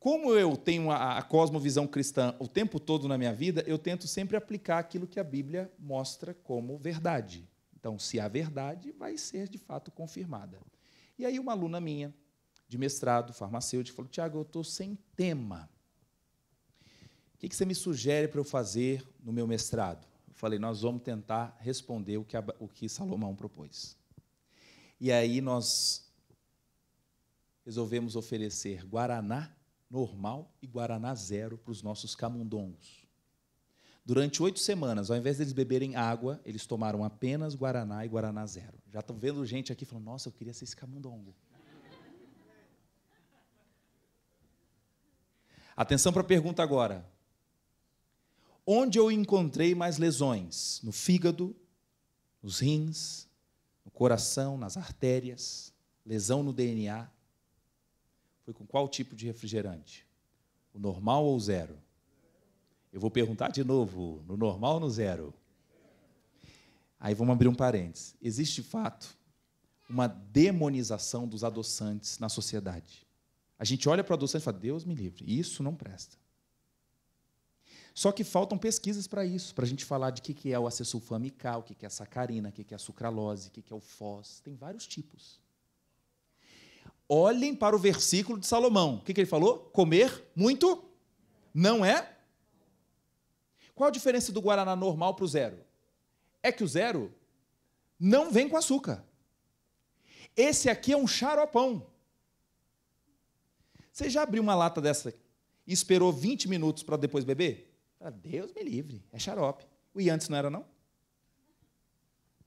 Como eu tenho a, cosmovisão cristã o tempo todo na minha vida, eu tento sempre aplicar aquilo que a Bíblia mostra como verdade. Então, se há verdade, vai ser de fato confirmada. E aí, uma aluna minha, de mestrado, farmacêutico, falou: Tiago, eu estou sem tema. O que, que você me sugere para eu fazer no meu mestrado? Eu falei: nós vamos tentar responder o que, a, o que Salomão propôs. E aí nós resolvemos oferecer Guaraná normal e Guaraná zero para os nossos camundongos. Durante oito semanas, ao invés deles beberem água, eles tomaram apenas Guaraná e Guaraná zero. Já estão vendo gente aqui falando, nossa, eu queria ser esse camundongo. Atenção para a pergunta agora. Onde eu encontrei mais lesões? No fígado, nos rins, no coração, nas artérias, lesão no DNA, foi com qual tipo de refrigerante? O normal ou o zero? Eu vou perguntar de novo, no normal ou no zero? Aí vamos abrir um parênteses. Existe, de fato, uma demonização dos adoçantes na sociedade. A gente olha para o adoçante e fala, Deus me livre, isso não presta. Só que faltam pesquisas para isso, para a gente falar de o que é o acesulfame K, o que é a sacarina, o que é a sucralose, o que é o fós. Tem vários tipos olhem para o versículo de Salomão. O que, que ele falou? Comer muito não é? Qual a diferença do Guaraná normal para o zero? É que o zero não vem com açúcar. Esse aqui é um xaropão. Você já abriu uma lata dessa e esperou 20 minutos para depois beber? Ah, Deus me livre, é xarope. E antes não era, não?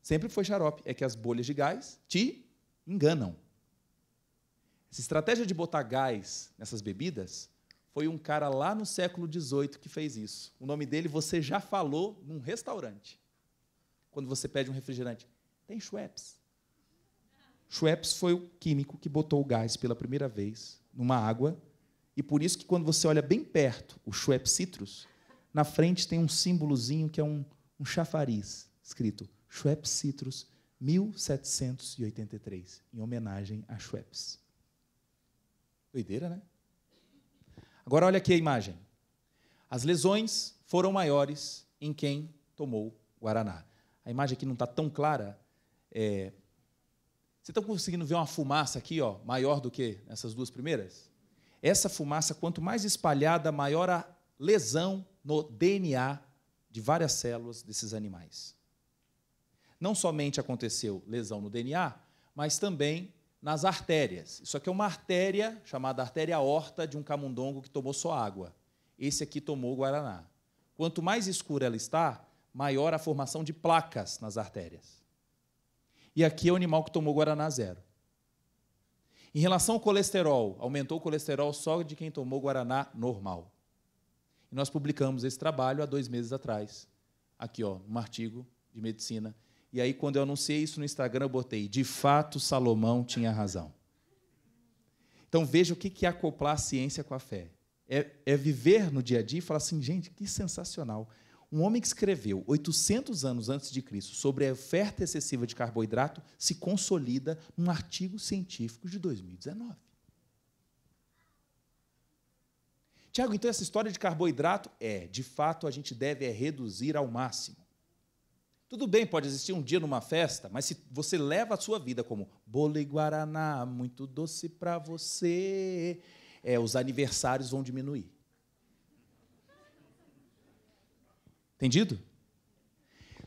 Sempre foi xarope. É que as bolhas de gás te enganam. Essa estratégia de botar gás nessas bebidas foi um cara lá no século XVIII que fez isso. O nome dele você já falou num restaurante. Quando você pede um refrigerante, tem Schweppes. Schweppes foi o químico que botou o gás pela primeira vez numa água, e por isso que quando você olha bem perto o Schweppes Citrus, na frente tem um símbolozinho que é um, um chafariz escrito Schweppes Citrus 1783, em homenagem a Schweppes. Doideira, né? Agora olha aqui a imagem. As lesões foram maiores em quem tomou Guaraná. A imagem aqui não está tão clara. É... Vocês estão conseguindo ver uma fumaça aqui, ó, maior do que essas duas primeiras? Essa fumaça, quanto mais espalhada, maior a lesão no DNA de várias células desses animais. Não somente aconteceu lesão no DNA, mas também nas artérias. Isso aqui é uma artéria chamada artéria aorta de um camundongo que tomou só água. Esse aqui tomou guaraná. Quanto mais escura ela está, maior a formação de placas nas artérias. E aqui é o animal que tomou guaraná zero. Em relação ao colesterol, aumentou o colesterol só de quem tomou guaraná normal. E nós publicamos esse trabalho há dois meses atrás, aqui, ó, um artigo de medicina e aí, quando eu anunciei isso no Instagram, eu botei: de fato, Salomão tinha razão. Então, veja o que é acoplar a ciência com a fé. É, é viver no dia a dia e falar assim, gente, que sensacional. Um homem que escreveu 800 anos antes de Cristo sobre a oferta excessiva de carboidrato se consolida num artigo científico de 2019. Tiago, então essa história de carboidrato é, de fato, a gente deve é reduzir ao máximo. Tudo bem, pode existir um dia numa festa, mas se você leva a sua vida como bolo e guaraná, muito doce para você, é, os aniversários vão diminuir. Entendido?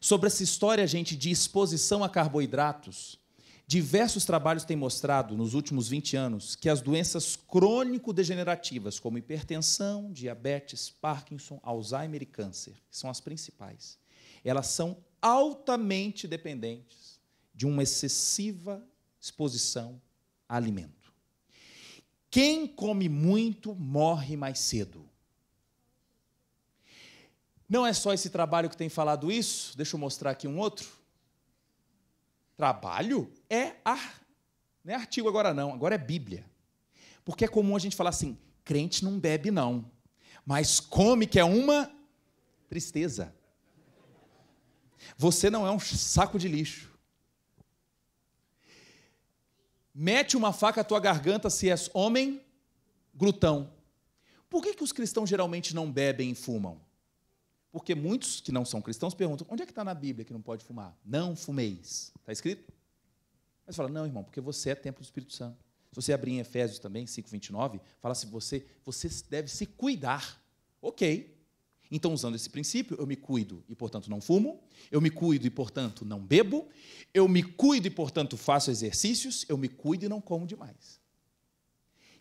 Sobre essa história, gente, de exposição a carboidratos, diversos trabalhos têm mostrado nos últimos 20 anos que as doenças crônico-degenerativas, como hipertensão, diabetes, Parkinson, Alzheimer e câncer, que são as principais, elas são altamente dependentes de uma excessiva exposição a alimento. Quem come muito morre mais cedo. Não é só esse trabalho que tem falado isso, deixa eu mostrar aqui um outro. Trabalho é ar. Não é artigo agora, não, agora é Bíblia. Porque é comum a gente falar assim: crente não bebe, não, mas come, que é uma tristeza. Você não é um saco de lixo. Mete uma faca à tua garganta se és homem glutão. Por que, que os cristãos geralmente não bebem e fumam? Porque muitos que não são cristãos perguntam: onde é que está na Bíblia que não pode fumar? Não fumeis. Está escrito? Mas fala: não, irmão, porque você é templo do Espírito Santo. Se você abrir em Efésios também, 5,29, fala se assim, você, você deve se cuidar. Ok, então, usando esse princípio, eu me cuido e, portanto, não fumo, eu me cuido e, portanto, não bebo, eu me cuido e, portanto, faço exercícios, eu me cuido e não como demais.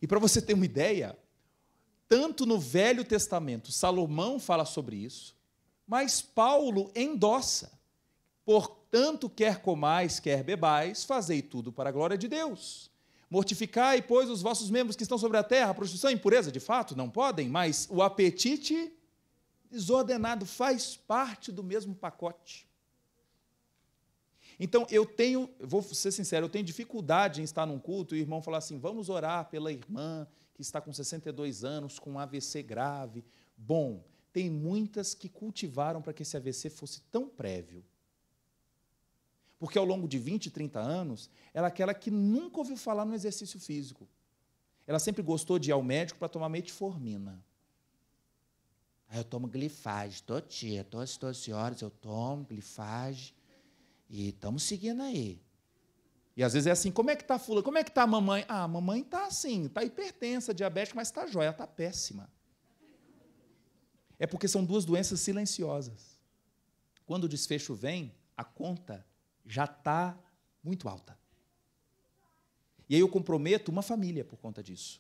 E para você ter uma ideia, tanto no Velho Testamento Salomão fala sobre isso, mas Paulo endossa. Portanto, quer comais, quer bebais, fazei tudo para a glória de Deus. Mortificai, pois, os vossos membros que estão sobre a terra, a prostituição e impureza, de fato, não podem, mas o apetite desordenado faz parte do mesmo pacote. Então, eu tenho, vou ser sincero, eu tenho dificuldade em estar num culto e o irmão falar assim: vamos orar pela irmã que está com 62 anos, com um AVC grave. Bom, tem muitas que cultivaram para que esse AVC fosse tão prévio. Porque ao longo de 20, 30 anos, ela é aquela que nunca ouviu falar no exercício físico. Ela sempre gostou de ir ao médico para tomar metformina. Aí eu tomo glifage, tô tia, todas as 12 horas eu tomo glifage e estamos seguindo aí. E às vezes é assim, como é que tá fula? Como é que tá a mamãe? Ah, a mamãe tá assim, tá hipertensa, diabética, mas tá jóia, tá péssima. É porque são duas doenças silenciosas. Quando o desfecho vem, a conta já está muito alta. E aí eu comprometo uma família por conta disso.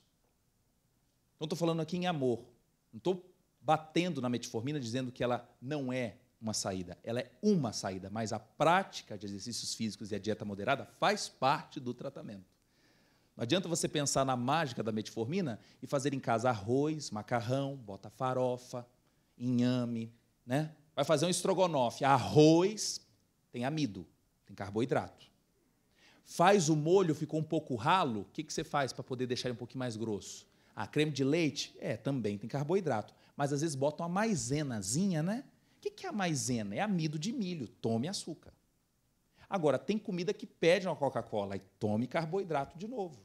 Então estou falando aqui em amor. Não estou batendo na metformina, dizendo que ela não é uma saída, ela é uma saída, mas a prática de exercícios físicos e a dieta moderada faz parte do tratamento. Não adianta você pensar na mágica da metformina e fazer em casa arroz, macarrão, bota farofa, inhame, né? Vai fazer um estrogonofe, arroz, tem amido, tem carboidrato. Faz o molho, ficou um pouco ralo, o que, que você faz para poder deixar ele um pouquinho mais grosso? Ah, creme de leite? É, também tem carboidrato mas às vezes botam a maisenazinha, né? O que é a maisena? É amido de milho, tome açúcar. Agora, tem comida que pede uma Coca-Cola e tome carboidrato de novo.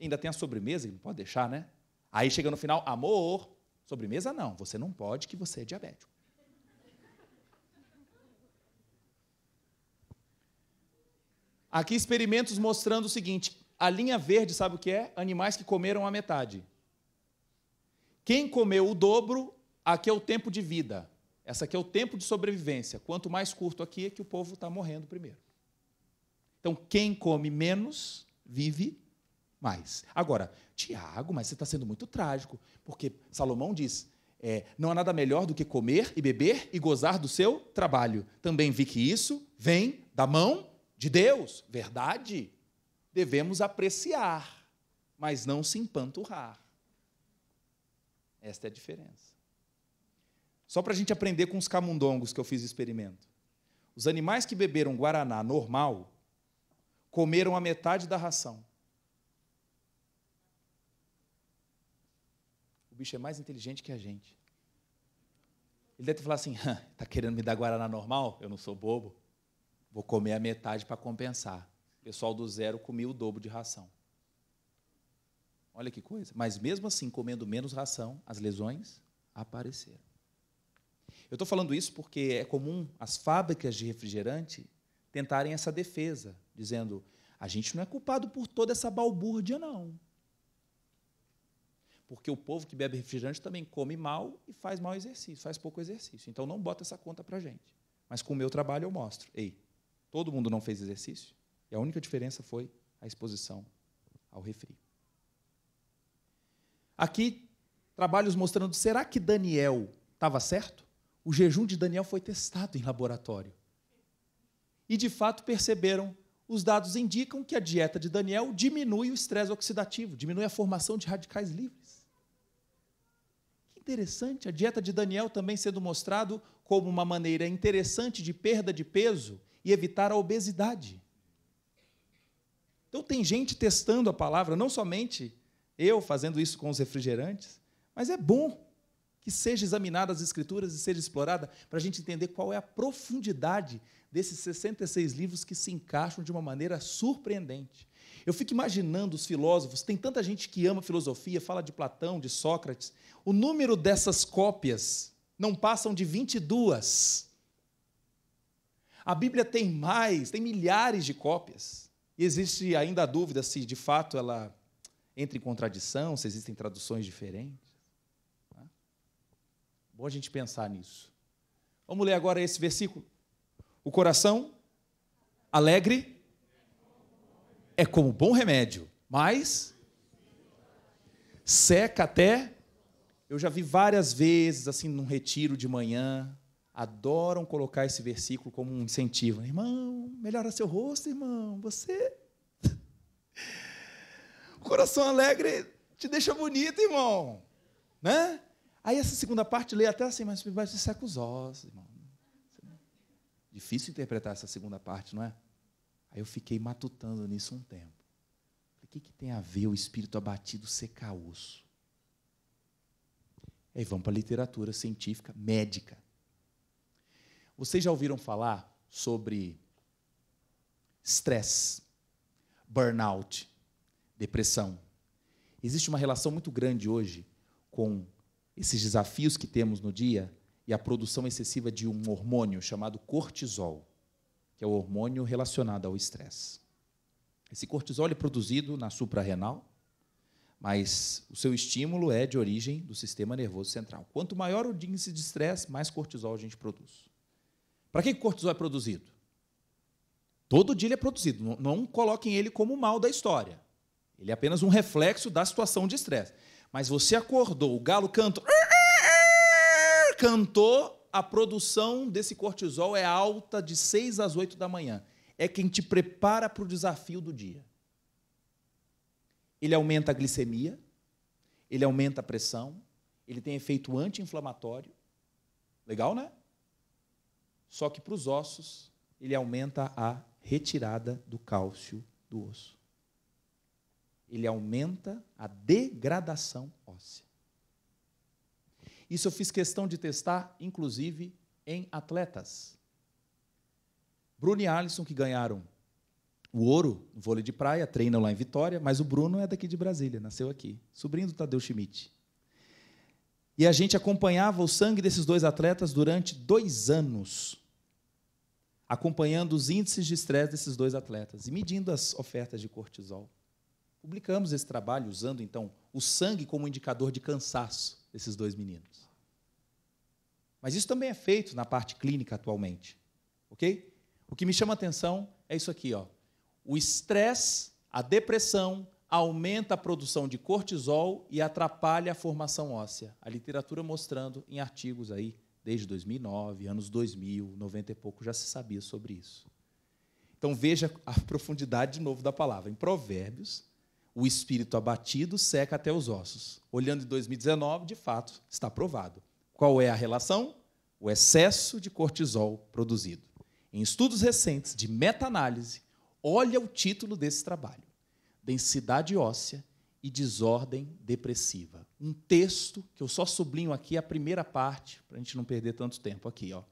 Ainda tem a sobremesa, que não pode deixar, né? Aí chega no final, amor, sobremesa não, você não pode, que você é diabético. Aqui experimentos mostrando o seguinte: a linha verde, sabe o que é? Animais que comeram a metade. Quem comeu o dobro, aqui é o tempo de vida. Essa aqui é o tempo de sobrevivência. Quanto mais curto aqui, é que o povo está morrendo primeiro. Então, quem come menos, vive mais. Agora, Tiago, mas você está sendo muito trágico, porque Salomão diz: é, não há nada melhor do que comer e beber e gozar do seu trabalho. Também vi que isso vem da mão de Deus. Verdade. Devemos apreciar, mas não se empanturrar. Esta é a diferença. Só para a gente aprender com os camundongos que eu fiz experimento. Os animais que beberam guaraná normal comeram a metade da ração. O bicho é mais inteligente que a gente. Ele deve falar assim: está querendo me dar guaraná normal? Eu não sou bobo. Vou comer a metade para compensar. O pessoal do zero comia o dobro de ração. Olha que coisa. Mas mesmo assim, comendo menos ração, as lesões apareceram. Eu estou falando isso porque é comum as fábricas de refrigerante tentarem essa defesa, dizendo: a gente não é culpado por toda essa balbúrdia, não. Porque o povo que bebe refrigerante também come mal e faz mau exercício, faz pouco exercício. Então não bota essa conta para a gente. Mas com o meu trabalho eu mostro. Ei, todo mundo não fez exercício? E a única diferença foi a exposição ao refri. Aqui, trabalhos mostrando, será que Daniel estava certo? O jejum de Daniel foi testado em laboratório. E, de fato, perceberam, os dados indicam que a dieta de Daniel diminui o estresse oxidativo, diminui a formação de radicais livres. Que interessante, a dieta de Daniel também sendo mostrado como uma maneira interessante de perda de peso e evitar a obesidade. Então, tem gente testando a palavra, não somente eu fazendo isso com os refrigerantes, mas é bom que seja examinada as escrituras e seja explorada para a gente entender qual é a profundidade desses 66 livros que se encaixam de uma maneira surpreendente. Eu fico imaginando os filósofos, tem tanta gente que ama filosofia, fala de Platão, de Sócrates. O número dessas cópias não passam de 22. A Bíblia tem mais, tem milhares de cópias. E existe ainda a dúvida se de fato ela entre contradição, se existem traduções diferentes. Tá? Bom a gente pensar nisso. Vamos ler agora esse versículo. O coração alegre é como bom remédio, mas seca até. Eu já vi várias vezes, assim, num retiro de manhã, adoram colocar esse versículo como um incentivo. Irmão, melhora seu rosto, irmão. Você coração alegre te deixa bonito, irmão. Né? Aí essa segunda parte lê até assim, mas você seca os ossos, irmão. Difícil interpretar essa segunda parte, não é? Aí eu fiquei matutando nisso um tempo. O que, que tem a ver o espírito abatido secar osso? Aí vamos para a literatura científica médica. Vocês já ouviram falar sobre estresse, burnout, depressão. Existe uma relação muito grande hoje com esses desafios que temos no dia e a produção excessiva de um hormônio chamado cortisol, que é o hormônio relacionado ao estresse. Esse cortisol é produzido na suprarrenal, mas o seu estímulo é de origem do sistema nervoso central. Quanto maior o índice de estresse, mais cortisol a gente produz. Para que o cortisol é produzido? Todo dia ele é produzido. Não, não coloquem ele como mal da história. Ele é apenas um reflexo da situação de estresse. Mas você acordou, o galo cantou, cantou, a produção desse cortisol é alta de 6 às 8 da manhã. É quem te prepara para o desafio do dia. Ele aumenta a glicemia, ele aumenta a pressão, ele tem efeito anti-inflamatório. Legal, né? Só que para os ossos, ele aumenta a retirada do cálcio do osso ele aumenta a degradação óssea. Isso eu fiz questão de testar, inclusive, em atletas. Bruno e Alisson, que ganharam o ouro no vôlei de praia, treinam lá em Vitória, mas o Bruno é daqui de Brasília, nasceu aqui, sobrinho do Tadeu Schmidt. E a gente acompanhava o sangue desses dois atletas durante dois anos, acompanhando os índices de estresse desses dois atletas e medindo as ofertas de cortisol. Publicamos esse trabalho usando, então, o sangue como indicador de cansaço desses dois meninos. Mas isso também é feito na parte clínica atualmente. Ok? O que me chama a atenção é isso aqui. Ó. O estresse, a depressão, aumenta a produção de cortisol e atrapalha a formação óssea. A literatura mostrando em artigos aí, desde 2009, anos 2000, 90 e pouco, já se sabia sobre isso. Então veja a profundidade de novo da palavra. Em Provérbios, o espírito abatido seca até os ossos. Olhando em 2019, de fato, está provado. Qual é a relação? O excesso de cortisol produzido. Em estudos recentes de meta-análise, olha o título desse trabalho: Densidade óssea e desordem depressiva. Um texto que eu só sublinho aqui a primeira parte, para a gente não perder tanto tempo aqui. Ó.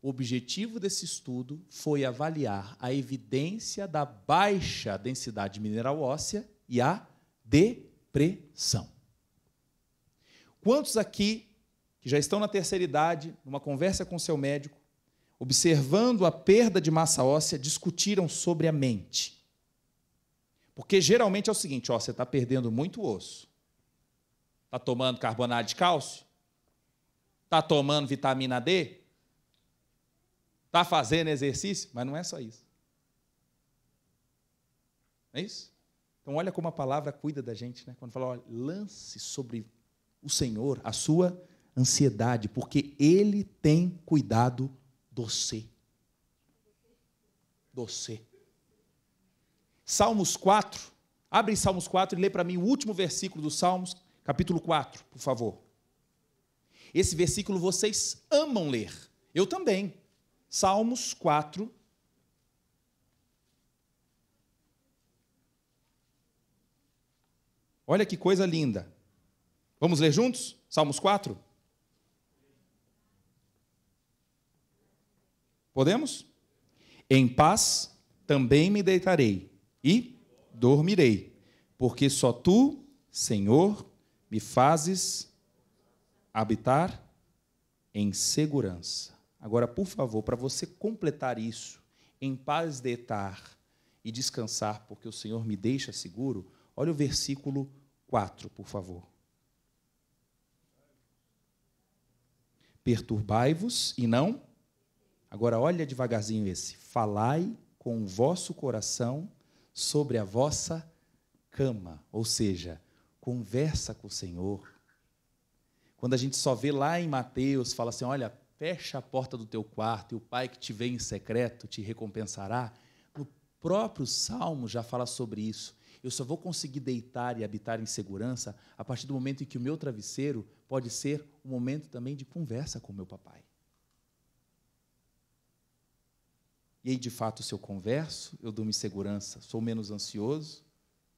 O objetivo desse estudo foi avaliar a evidência da baixa densidade mineral óssea e a depressão. Quantos aqui que já estão na terceira idade, numa conversa com seu médico, observando a perda de massa óssea, discutiram sobre a mente? Porque geralmente é o seguinte: ó, você está perdendo muito osso. Está tomando carbonato de cálcio? Está tomando vitamina D? Está fazendo exercício? Mas não é só isso. É isso? Então, olha como a palavra cuida da gente, né? Quando fala, olha, lance sobre o Senhor a sua ansiedade, porque Ele tem cuidado do você. Do você. Salmos 4. Abre Salmos 4 e lê para mim o último versículo do Salmos, capítulo 4, por favor. Esse versículo vocês amam ler. Eu também. Salmos 4, Olha que coisa linda. Vamos ler juntos? Salmos 4? Podemos? Em paz também me deitarei e dormirei, porque só tu, Senhor, me fazes habitar em segurança. Agora, por favor, para você completar isso, em paz deitar e descansar, porque o Senhor me deixa seguro, Olha o versículo 4, por favor. Perturbai-vos e não. Agora olha devagarzinho esse. Falai com o vosso coração sobre a vossa cama, ou seja, conversa com o Senhor. Quando a gente só vê lá em Mateus, fala assim: olha, fecha a porta do teu quarto e o pai que te vê em secreto te recompensará. No próprio Salmo já fala sobre isso eu só vou conseguir deitar e habitar em segurança a partir do momento em que o meu travesseiro pode ser um momento também de conversa com o meu papai. E aí, de fato, se eu converso, eu durmo em segurança, sou menos ansioso,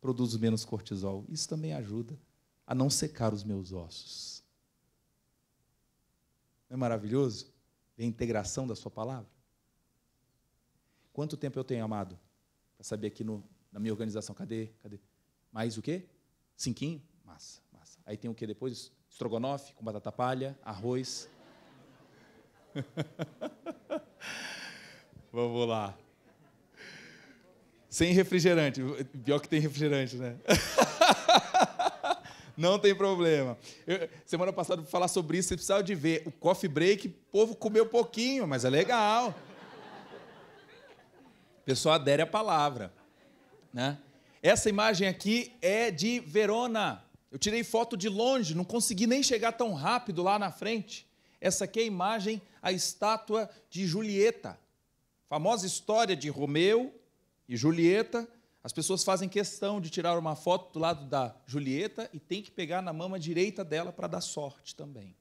produzo menos cortisol. Isso também ajuda a não secar os meus ossos. Não é maravilhoso? Ver a integração da sua palavra? Quanto tempo eu tenho, amado? Para saber aqui no, na minha organização. Cadê? Cadê? Mais o quê? Cinquinho? Massa, massa. Aí tem o que depois? Estrogonofe com batata palha, arroz. Vamos lá. Sem refrigerante. Pior que tem refrigerante, né? Não tem problema. Eu, semana passada, para falar sobre isso, você precisava de ver. O coffee break, o povo comeu pouquinho, mas é legal. O pessoal adere à palavra. Né? Essa imagem aqui é de Verona. Eu tirei foto de longe, não consegui nem chegar tão rápido lá na frente. Essa aqui é a imagem, a estátua de Julieta. Famosa história de Romeu e Julieta. As pessoas fazem questão de tirar uma foto do lado da Julieta e tem que pegar na mama direita dela para dar sorte também.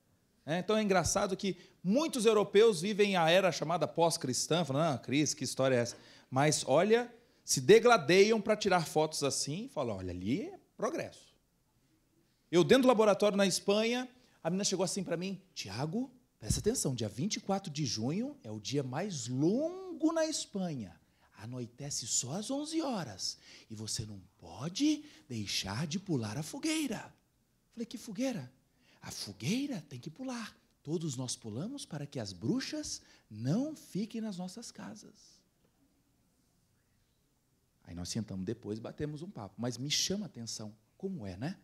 É, então é engraçado que muitos europeus vivem a era chamada pós-cristã, falando, ah, Cris, que história é essa? Mas olha se degladeiam para tirar fotos assim e falam: olha, ali é progresso. Eu, dentro do laboratório na Espanha, a menina chegou assim para mim: Tiago, presta atenção, dia 24 de junho é o dia mais longo na Espanha. Anoitece só às 11 horas. E você não pode deixar de pular a fogueira. Falei: que fogueira? A fogueira tem que pular. Todos nós pulamos para que as bruxas não fiquem nas nossas casas. Aí nós sentamos depois e batemos um papo. Mas me chama a atenção como é, né?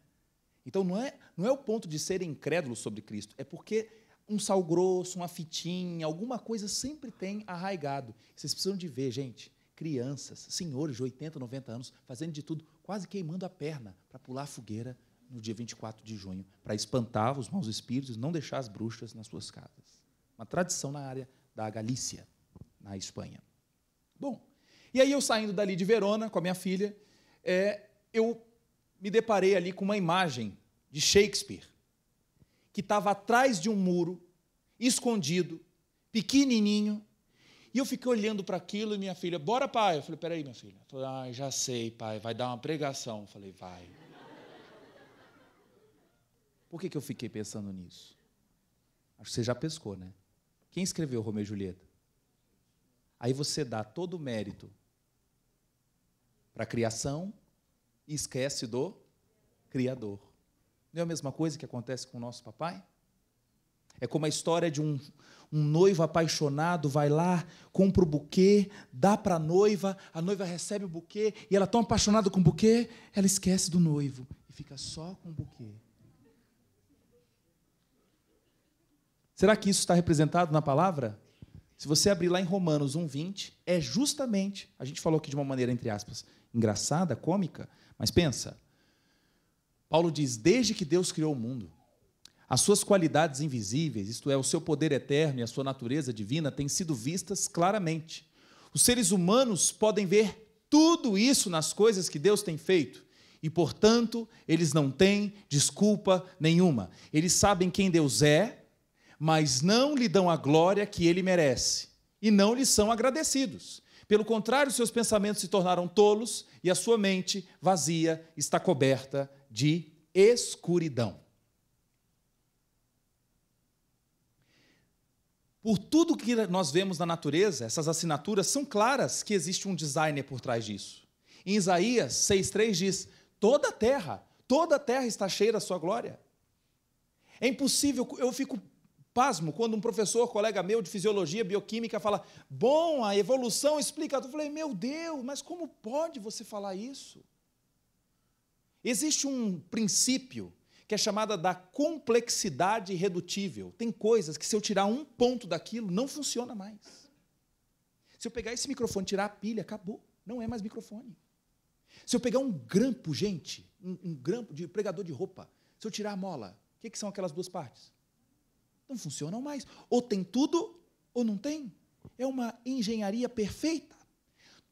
Então não é, não é o ponto de ser incrédulo sobre Cristo, é porque um sal grosso, uma fitinha, alguma coisa sempre tem arraigado. Vocês precisam de ver, gente, crianças, senhores de 80, 90 anos, fazendo de tudo, quase queimando a perna para pular a fogueira no dia 24 de junho, para espantar os maus espíritos, não deixar as bruxas nas suas casas. Uma tradição na área da Galícia, na Espanha. Bom, e aí eu saindo dali de Verona com a minha filha, é, eu me deparei ali com uma imagem de Shakespeare que estava atrás de um muro, escondido, pequenininho, e eu fiquei olhando para aquilo e minha filha, bora pai, eu falei, peraí minha filha, falei, ah, já sei pai, vai dar uma pregação, eu falei, vai. Por que, que eu fiquei pensando nisso? Acho que você já pescou, né? Quem escreveu Romeu e Julieta? Aí você dá todo o mérito para a criação e esquece do Criador. Não é a mesma coisa que acontece com o nosso papai? É como a história de um, um noivo apaixonado vai lá, compra o buquê, dá para a noiva, a noiva recebe o buquê e ela tão apaixonada com o buquê, ela esquece do noivo e fica só com o buquê. Será que isso está representado na palavra? Se você abrir lá em Romanos 1:20, é justamente, a gente falou aqui de uma maneira entre aspas, engraçada, cômica, mas pensa. Paulo diz: "Desde que Deus criou o mundo, as suas qualidades invisíveis, isto é, o seu poder eterno e a sua natureza divina, têm sido vistas claramente. Os seres humanos podem ver tudo isso nas coisas que Deus tem feito e, portanto, eles não têm desculpa nenhuma. Eles sabem quem Deus é, mas não lhe dão a glória que ele merece, e não lhe são agradecidos. Pelo contrário, seus pensamentos se tornaram tolos e a sua mente vazia está coberta de escuridão. Por tudo que nós vemos na natureza, essas assinaturas são claras que existe um designer por trás disso. Em Isaías 6,3 diz: toda a terra, toda a terra está cheia da sua glória. É impossível, eu fico pasmo quando um professor, colega meu de fisiologia, bioquímica, fala: bom, a evolução explica. Eu falei: meu Deus, mas como pode você falar isso? Existe um princípio que é chamada da complexidade irredutível. Tem coisas que, se eu tirar um ponto daquilo, não funciona mais. Se eu pegar esse microfone, tirar a pilha, acabou. Não é mais microfone. Se eu pegar um grampo, gente, um, um grampo de pregador de roupa, se eu tirar a mola, o que, que são aquelas duas partes? não funcionam mais. Ou tem tudo ou não tem. É uma engenharia perfeita.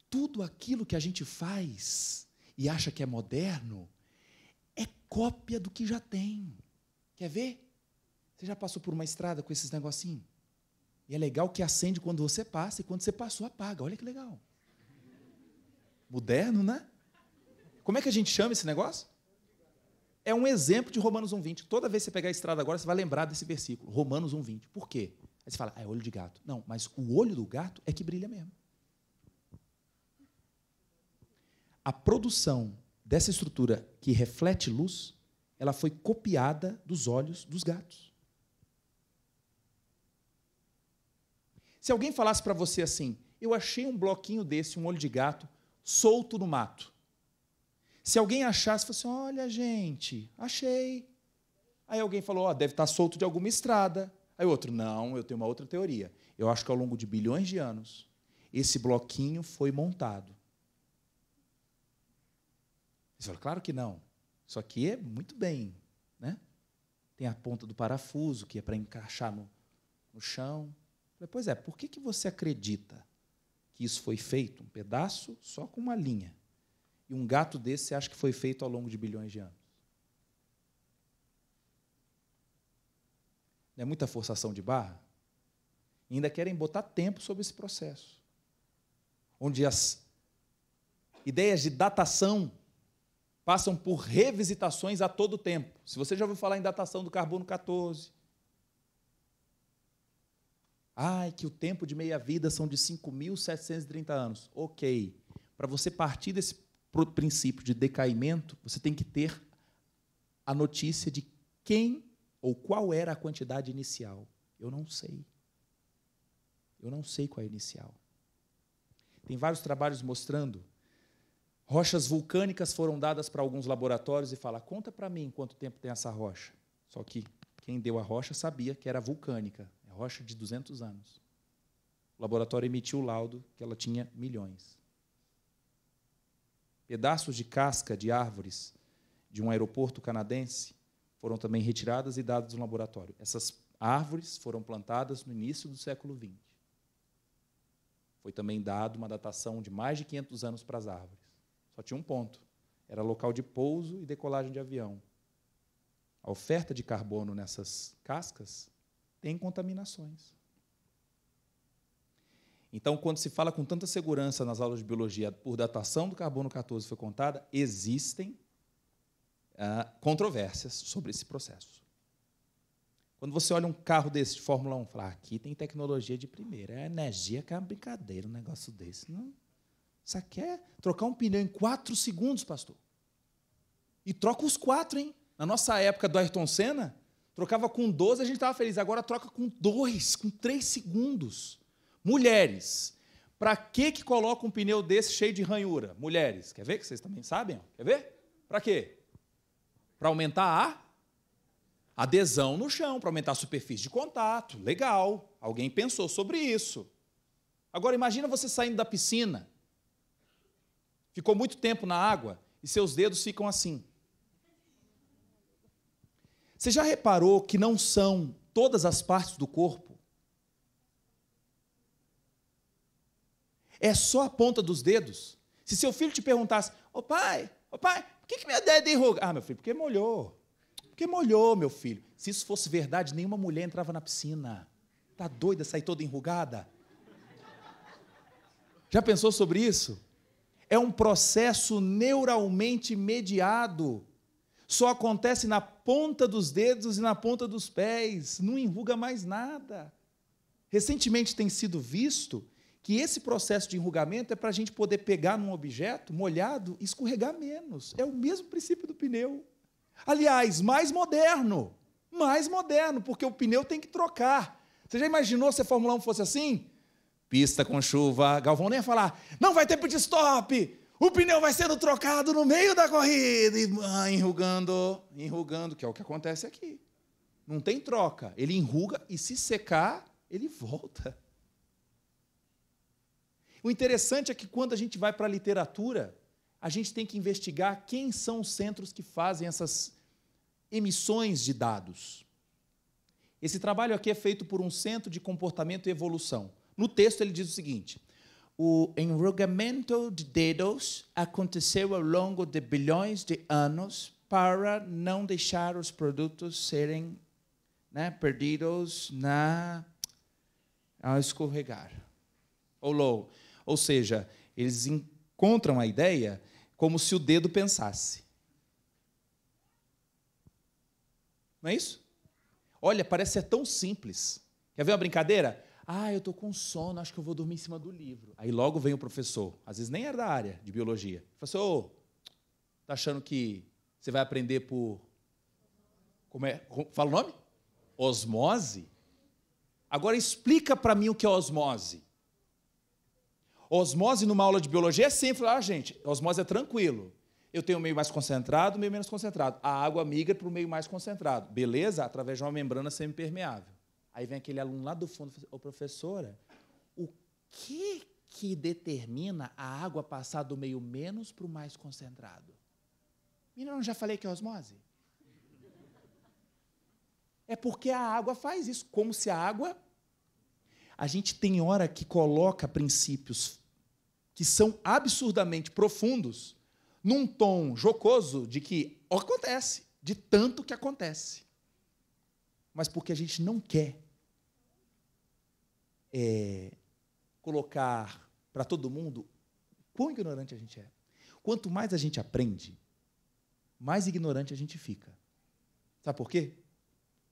Tudo aquilo que a gente faz e acha que é moderno é cópia do que já tem. Quer ver? Você já passou por uma estrada com esses negocinhos? E é legal que acende quando você passa e quando você passou apaga. Olha que legal. Moderno, né? Como é que a gente chama esse negócio? é um exemplo de Romanos 1,20. Toda vez que você pegar a estrada agora, você vai lembrar desse versículo, Romanos 1,20. Por quê? Aí você fala, ah, é olho de gato. Não, mas o olho do gato é que brilha mesmo. A produção dessa estrutura que reflete luz, ela foi copiada dos olhos dos gatos. Se alguém falasse para você assim, eu achei um bloquinho desse, um olho de gato, solto no mato. Se alguém achasse, fosse olha, gente, achei. Aí alguém falou, oh, deve estar tá solto de alguma estrada. Aí outro, não, eu tenho uma outra teoria. Eu acho que ao longo de bilhões de anos, esse bloquinho foi montado. Você fala, claro que não. Isso aqui é muito bem. Né? Tem a ponta do parafuso, que é para encaixar no, no chão. Falei, pois é, por que, que você acredita que isso foi feito? Um pedaço só com uma linha. E um gato desse você acha que foi feito ao longo de bilhões de anos? Não é muita forçação de barra? E ainda querem botar tempo sobre esse processo. Onde as ideias de datação passam por revisitações a todo tempo. Se você já ouviu falar em datação do carbono 14, Ai, que o tempo de meia-vida são de 5.730 anos. Ok. Para você partir desse para o princípio de decaimento, você tem que ter a notícia de quem ou qual era a quantidade inicial. Eu não sei. Eu não sei qual é a inicial. Tem vários trabalhos mostrando rochas vulcânicas foram dadas para alguns laboratórios e fala: "Conta para mim quanto tempo tem essa rocha". Só que quem deu a rocha sabia que era vulcânica, é rocha de 200 anos. O laboratório emitiu o laudo que ela tinha milhões pedaços de casca de árvores de um aeroporto canadense foram também retiradas e dadas no laboratório. Essas árvores foram plantadas no início do século XX. Foi também dado uma datação de mais de 500 anos para as árvores. Só tinha um ponto: era local de pouso e decolagem de avião. A oferta de carbono nessas cascas tem contaminações. Então, quando se fala com tanta segurança nas aulas de biologia por datação do carbono 14 foi contada, existem ah, controvérsias sobre esse processo. Quando você olha um carro desse de Fórmula 1, fala, aqui tem tecnologia de primeira, é energia que é uma brincadeira um negócio desse. Não. Isso aqui é trocar um pneu em quatro segundos, pastor. E troca os quatro, hein? Na nossa época do Ayrton Senna, trocava com 12, a gente estava feliz. Agora troca com dois, com três segundos. Mulheres, para que que coloca um pneu desse cheio de ranhura? Mulheres, quer ver que vocês também sabem? Quer ver? Para quê? Para aumentar a adesão no chão, para aumentar a superfície de contato. Legal, alguém pensou sobre isso. Agora imagina você saindo da piscina, ficou muito tempo na água e seus dedos ficam assim. Você já reparou que não são todas as partes do corpo é só a ponta dos dedos. Se seu filho te perguntasse, ô pai, ô pai, por que, que minha dedo é enruga? Ah, meu filho, porque molhou. Porque molhou, meu filho. Se isso fosse verdade, nenhuma mulher entrava na piscina. Tá doida sair toda enrugada? Já pensou sobre isso? É um processo neuralmente mediado. Só acontece na ponta dos dedos e na ponta dos pés. Não enruga mais nada. Recentemente tem sido visto que esse processo de enrugamento é para a gente poder pegar num objeto molhado e escorregar menos. É o mesmo princípio do pneu. Aliás, mais moderno. Mais moderno, porque o pneu tem que trocar. Você já imaginou se a Fórmula 1 fosse assim? Pista com chuva, Galvão nem ia falar, não vai ter pit stop, o pneu vai sendo trocado no meio da corrida, e ah, enrugando, enrugando, que é o que acontece aqui. Não tem troca, ele enruga e se secar, ele volta. O interessante é que quando a gente vai para a literatura, a gente tem que investigar quem são os centros que fazem essas emissões de dados. Esse trabalho aqui é feito por um centro de comportamento e evolução. No texto ele diz o seguinte: o enrugamento de dedos aconteceu ao longo de bilhões de anos para não deixar os produtos serem né, perdidos na ao escorregar. Ou low. Ou seja, eles encontram a ideia como se o dedo pensasse. Não é isso? Olha, parece ser tão simples. Quer ver uma brincadeira? Ah, eu estou com sono, acho que eu vou dormir em cima do livro. Aí logo vem o professor, às vezes nem era da área de biologia. Fala assim, ô, tá achando que você vai aprender por. Como é? Fala o nome? Osmose? Agora explica para mim o que é osmose. Osmose numa aula de biologia é simples. Ah, gente, osmose é tranquilo. Eu tenho o um meio mais concentrado, o um meio menos concentrado. A água migra para o meio mais concentrado. Beleza? Através de uma membrana semipermeável. Aí vem aquele aluno lá do fundo e assim, ô professora, o que que determina a água passar do meio menos para o mais concentrado? Menina, não já falei que é osmose? É porque a água faz isso, como se a água. A gente tem hora que coloca princípios que são absurdamente profundos, num tom jocoso de que acontece, de tanto que acontece. Mas porque a gente não quer é, colocar para todo mundo quão ignorante a gente é. Quanto mais a gente aprende, mais ignorante a gente fica. Sabe por quê?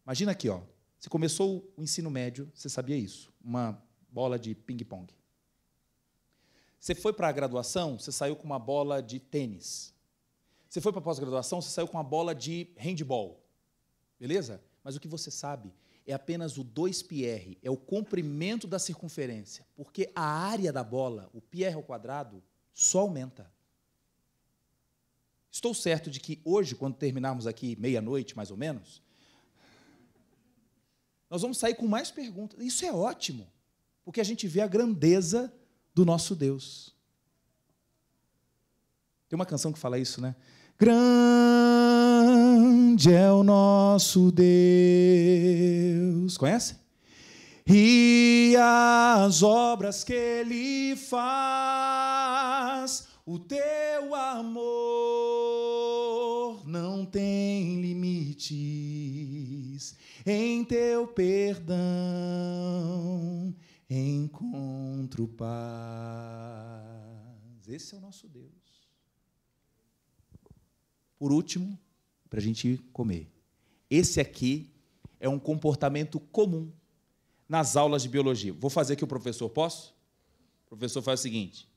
Imagina aqui, ó. Você começou o ensino médio, você sabia isso, uma bola de ping-pong. Você foi para a graduação, você saiu com uma bola de tênis. Você foi para a pós-graduação, você saiu com uma bola de handball. Beleza? Mas o que você sabe é apenas o 2πr, é o comprimento da circunferência, porque a área da bola, o πr ao quadrado, só aumenta. Estou certo de que hoje, quando terminarmos aqui meia-noite, mais ou menos, nós vamos sair com mais perguntas. Isso é ótimo, porque a gente vê a grandeza do nosso Deus. Tem uma canção que fala isso, né? Grande é o nosso Deus. Conhece? E as obras que ele faz, o teu amor não tem limites em teu perdão encontro paz. Esse é o nosso Deus. Por último, para a gente comer. Esse aqui é um comportamento comum nas aulas de biologia. Vou fazer aqui o professor, posso? O professor faz o seguinte: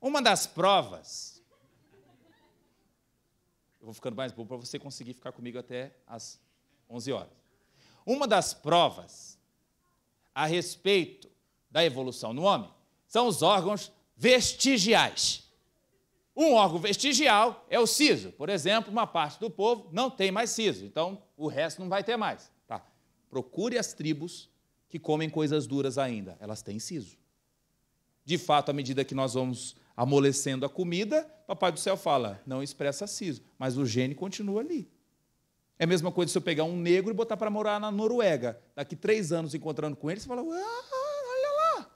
uma das provas. Eu vou ficando mais bom para você conseguir ficar comigo até as 11 horas. Uma das provas a respeito da evolução no homem são os órgãos vestigiais. Um órgão vestigial é o siso. Por exemplo, uma parte do povo não tem mais siso, então o resto não vai ter mais. Tá. Procure as tribos que comem coisas duras ainda, elas têm siso. De fato, à medida que nós vamos amolecendo a comida, Papai do Céu fala, não expressa siso, mas o gene continua ali. É a mesma coisa se eu pegar um negro e botar para morar na Noruega. Daqui três anos encontrando com ele, você fala, ah, olha lá.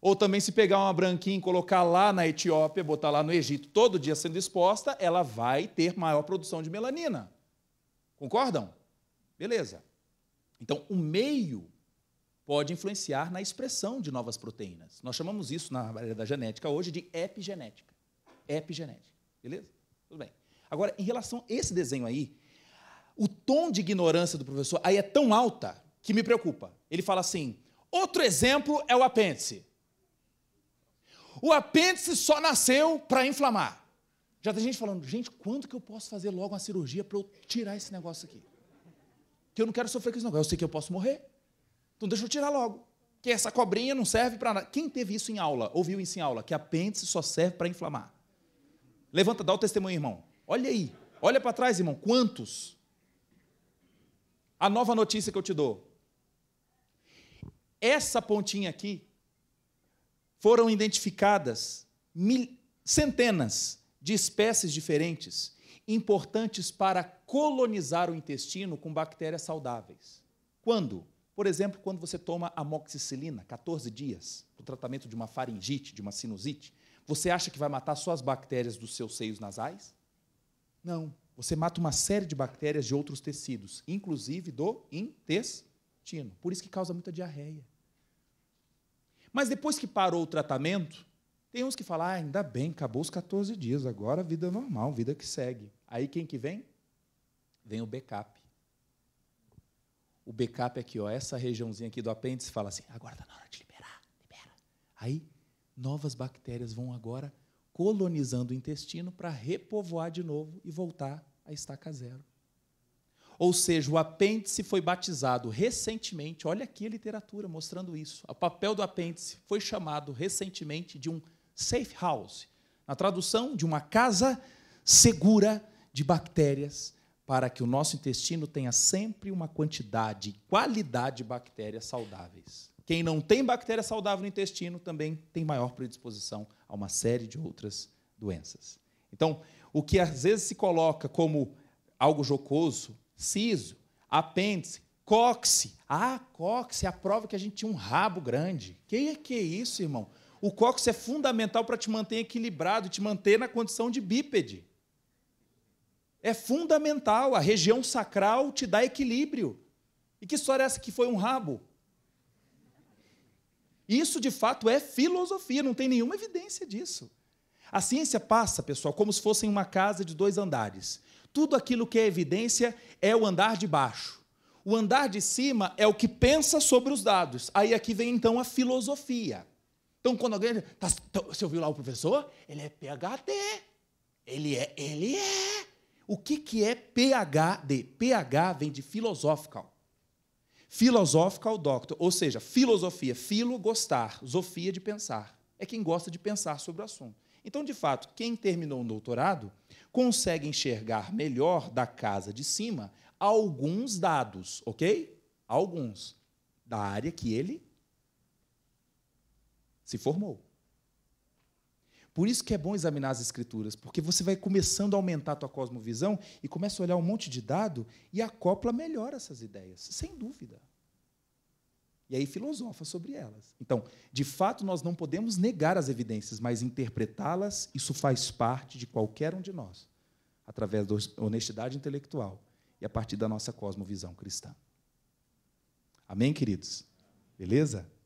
Ou também se pegar uma branquinha e colocar lá na Etiópia, botar lá no Egito, todo dia sendo exposta, ela vai ter maior produção de melanina. Concordam? Beleza. Então, o meio pode influenciar na expressão de novas proteínas. Nós chamamos isso na área da genética hoje de epigenética. Epigenética. Beleza? Tudo bem. Agora, em relação a esse desenho aí, o tom de ignorância do professor aí é tão alta que me preocupa. Ele fala assim: outro exemplo é o apêndice. O apêndice só nasceu para inflamar. Já tem gente falando, gente, quanto que eu posso fazer logo uma cirurgia para eu tirar esse negócio aqui? Que eu não quero sofrer com esse negócio, eu sei que eu posso morrer. Então deixa eu tirar logo. Que essa cobrinha não serve para nada. Quem teve isso em aula, ouviu isso em aula, que apêndice só serve para inflamar. Levanta, dá o testemunho, irmão. Olha aí, olha para trás, irmão, quantos? A nova notícia que eu te dou. Essa pontinha aqui foram identificadas mil, centenas de espécies diferentes importantes para colonizar o intestino com bactérias saudáveis. Quando? Por exemplo, quando você toma amoxicilina, 14 dias, para o tratamento de uma faringite, de uma sinusite, você acha que vai matar só as bactérias dos seus seios nasais? Não. Você mata uma série de bactérias de outros tecidos, inclusive do intestino. Por isso que causa muita diarreia. Mas depois que parou o tratamento, tem uns que falam: ah, ainda bem, acabou os 14 dias, agora vida normal, vida que segue. Aí quem que vem? Vem o backup. O backup aqui, é ó, essa regiãozinha aqui do apêndice fala assim: agora está na hora de liberar, libera. Aí novas bactérias vão agora colonizando o intestino para repovoar de novo e voltar à estaca zero. Ou seja, o apêndice foi batizado recentemente, olha aqui a literatura mostrando isso. O papel do apêndice foi chamado recentemente de um safe house na tradução, de uma casa segura de bactérias para que o nosso intestino tenha sempre uma quantidade e qualidade de bactérias saudáveis. Quem não tem bactéria saudável no intestino também tem maior predisposição a uma série de outras doenças. Então, o que às vezes se coloca como algo jocoso, siso, apêndice, cóccix. Ah, cóccix é a prova que a gente tinha um rabo grande. Que é que é isso, irmão? O cóccix é fundamental para te manter equilibrado, te manter na condição de bípede. É fundamental, a região sacral te dá equilíbrio. E que história é essa que foi um rabo? Isso de fato é filosofia, não tem nenhuma evidência disso. A ciência passa, pessoal, como se fosse uma casa de dois andares. Tudo aquilo que é evidência é o andar de baixo. O andar de cima é o que pensa sobre os dados. Aí aqui vem então a filosofia. Então, quando alguém. Tá, tá, você ouviu lá o professor? Ele é PHD. Ele é, ele é. O que, que é PHD? PH vem de philosophical. Philosophical Doctor, ou seja, filosofia, filo gostar, sofia de pensar. É quem gosta de pensar sobre o assunto. Então, de fato, quem terminou um doutorado consegue enxergar melhor da casa de cima alguns dados, ok? Alguns da área que ele se formou. Por isso que é bom examinar as escrituras, porque você vai começando a aumentar a tua cosmovisão e começa a olhar um monte de dado e acopla melhor essas ideias, sem dúvida. E aí filosofa sobre elas. Então, de fato, nós não podemos negar as evidências, mas interpretá-las, isso faz parte de qualquer um de nós, através da honestidade intelectual e a partir da nossa cosmovisão cristã. Amém, queridos? Beleza?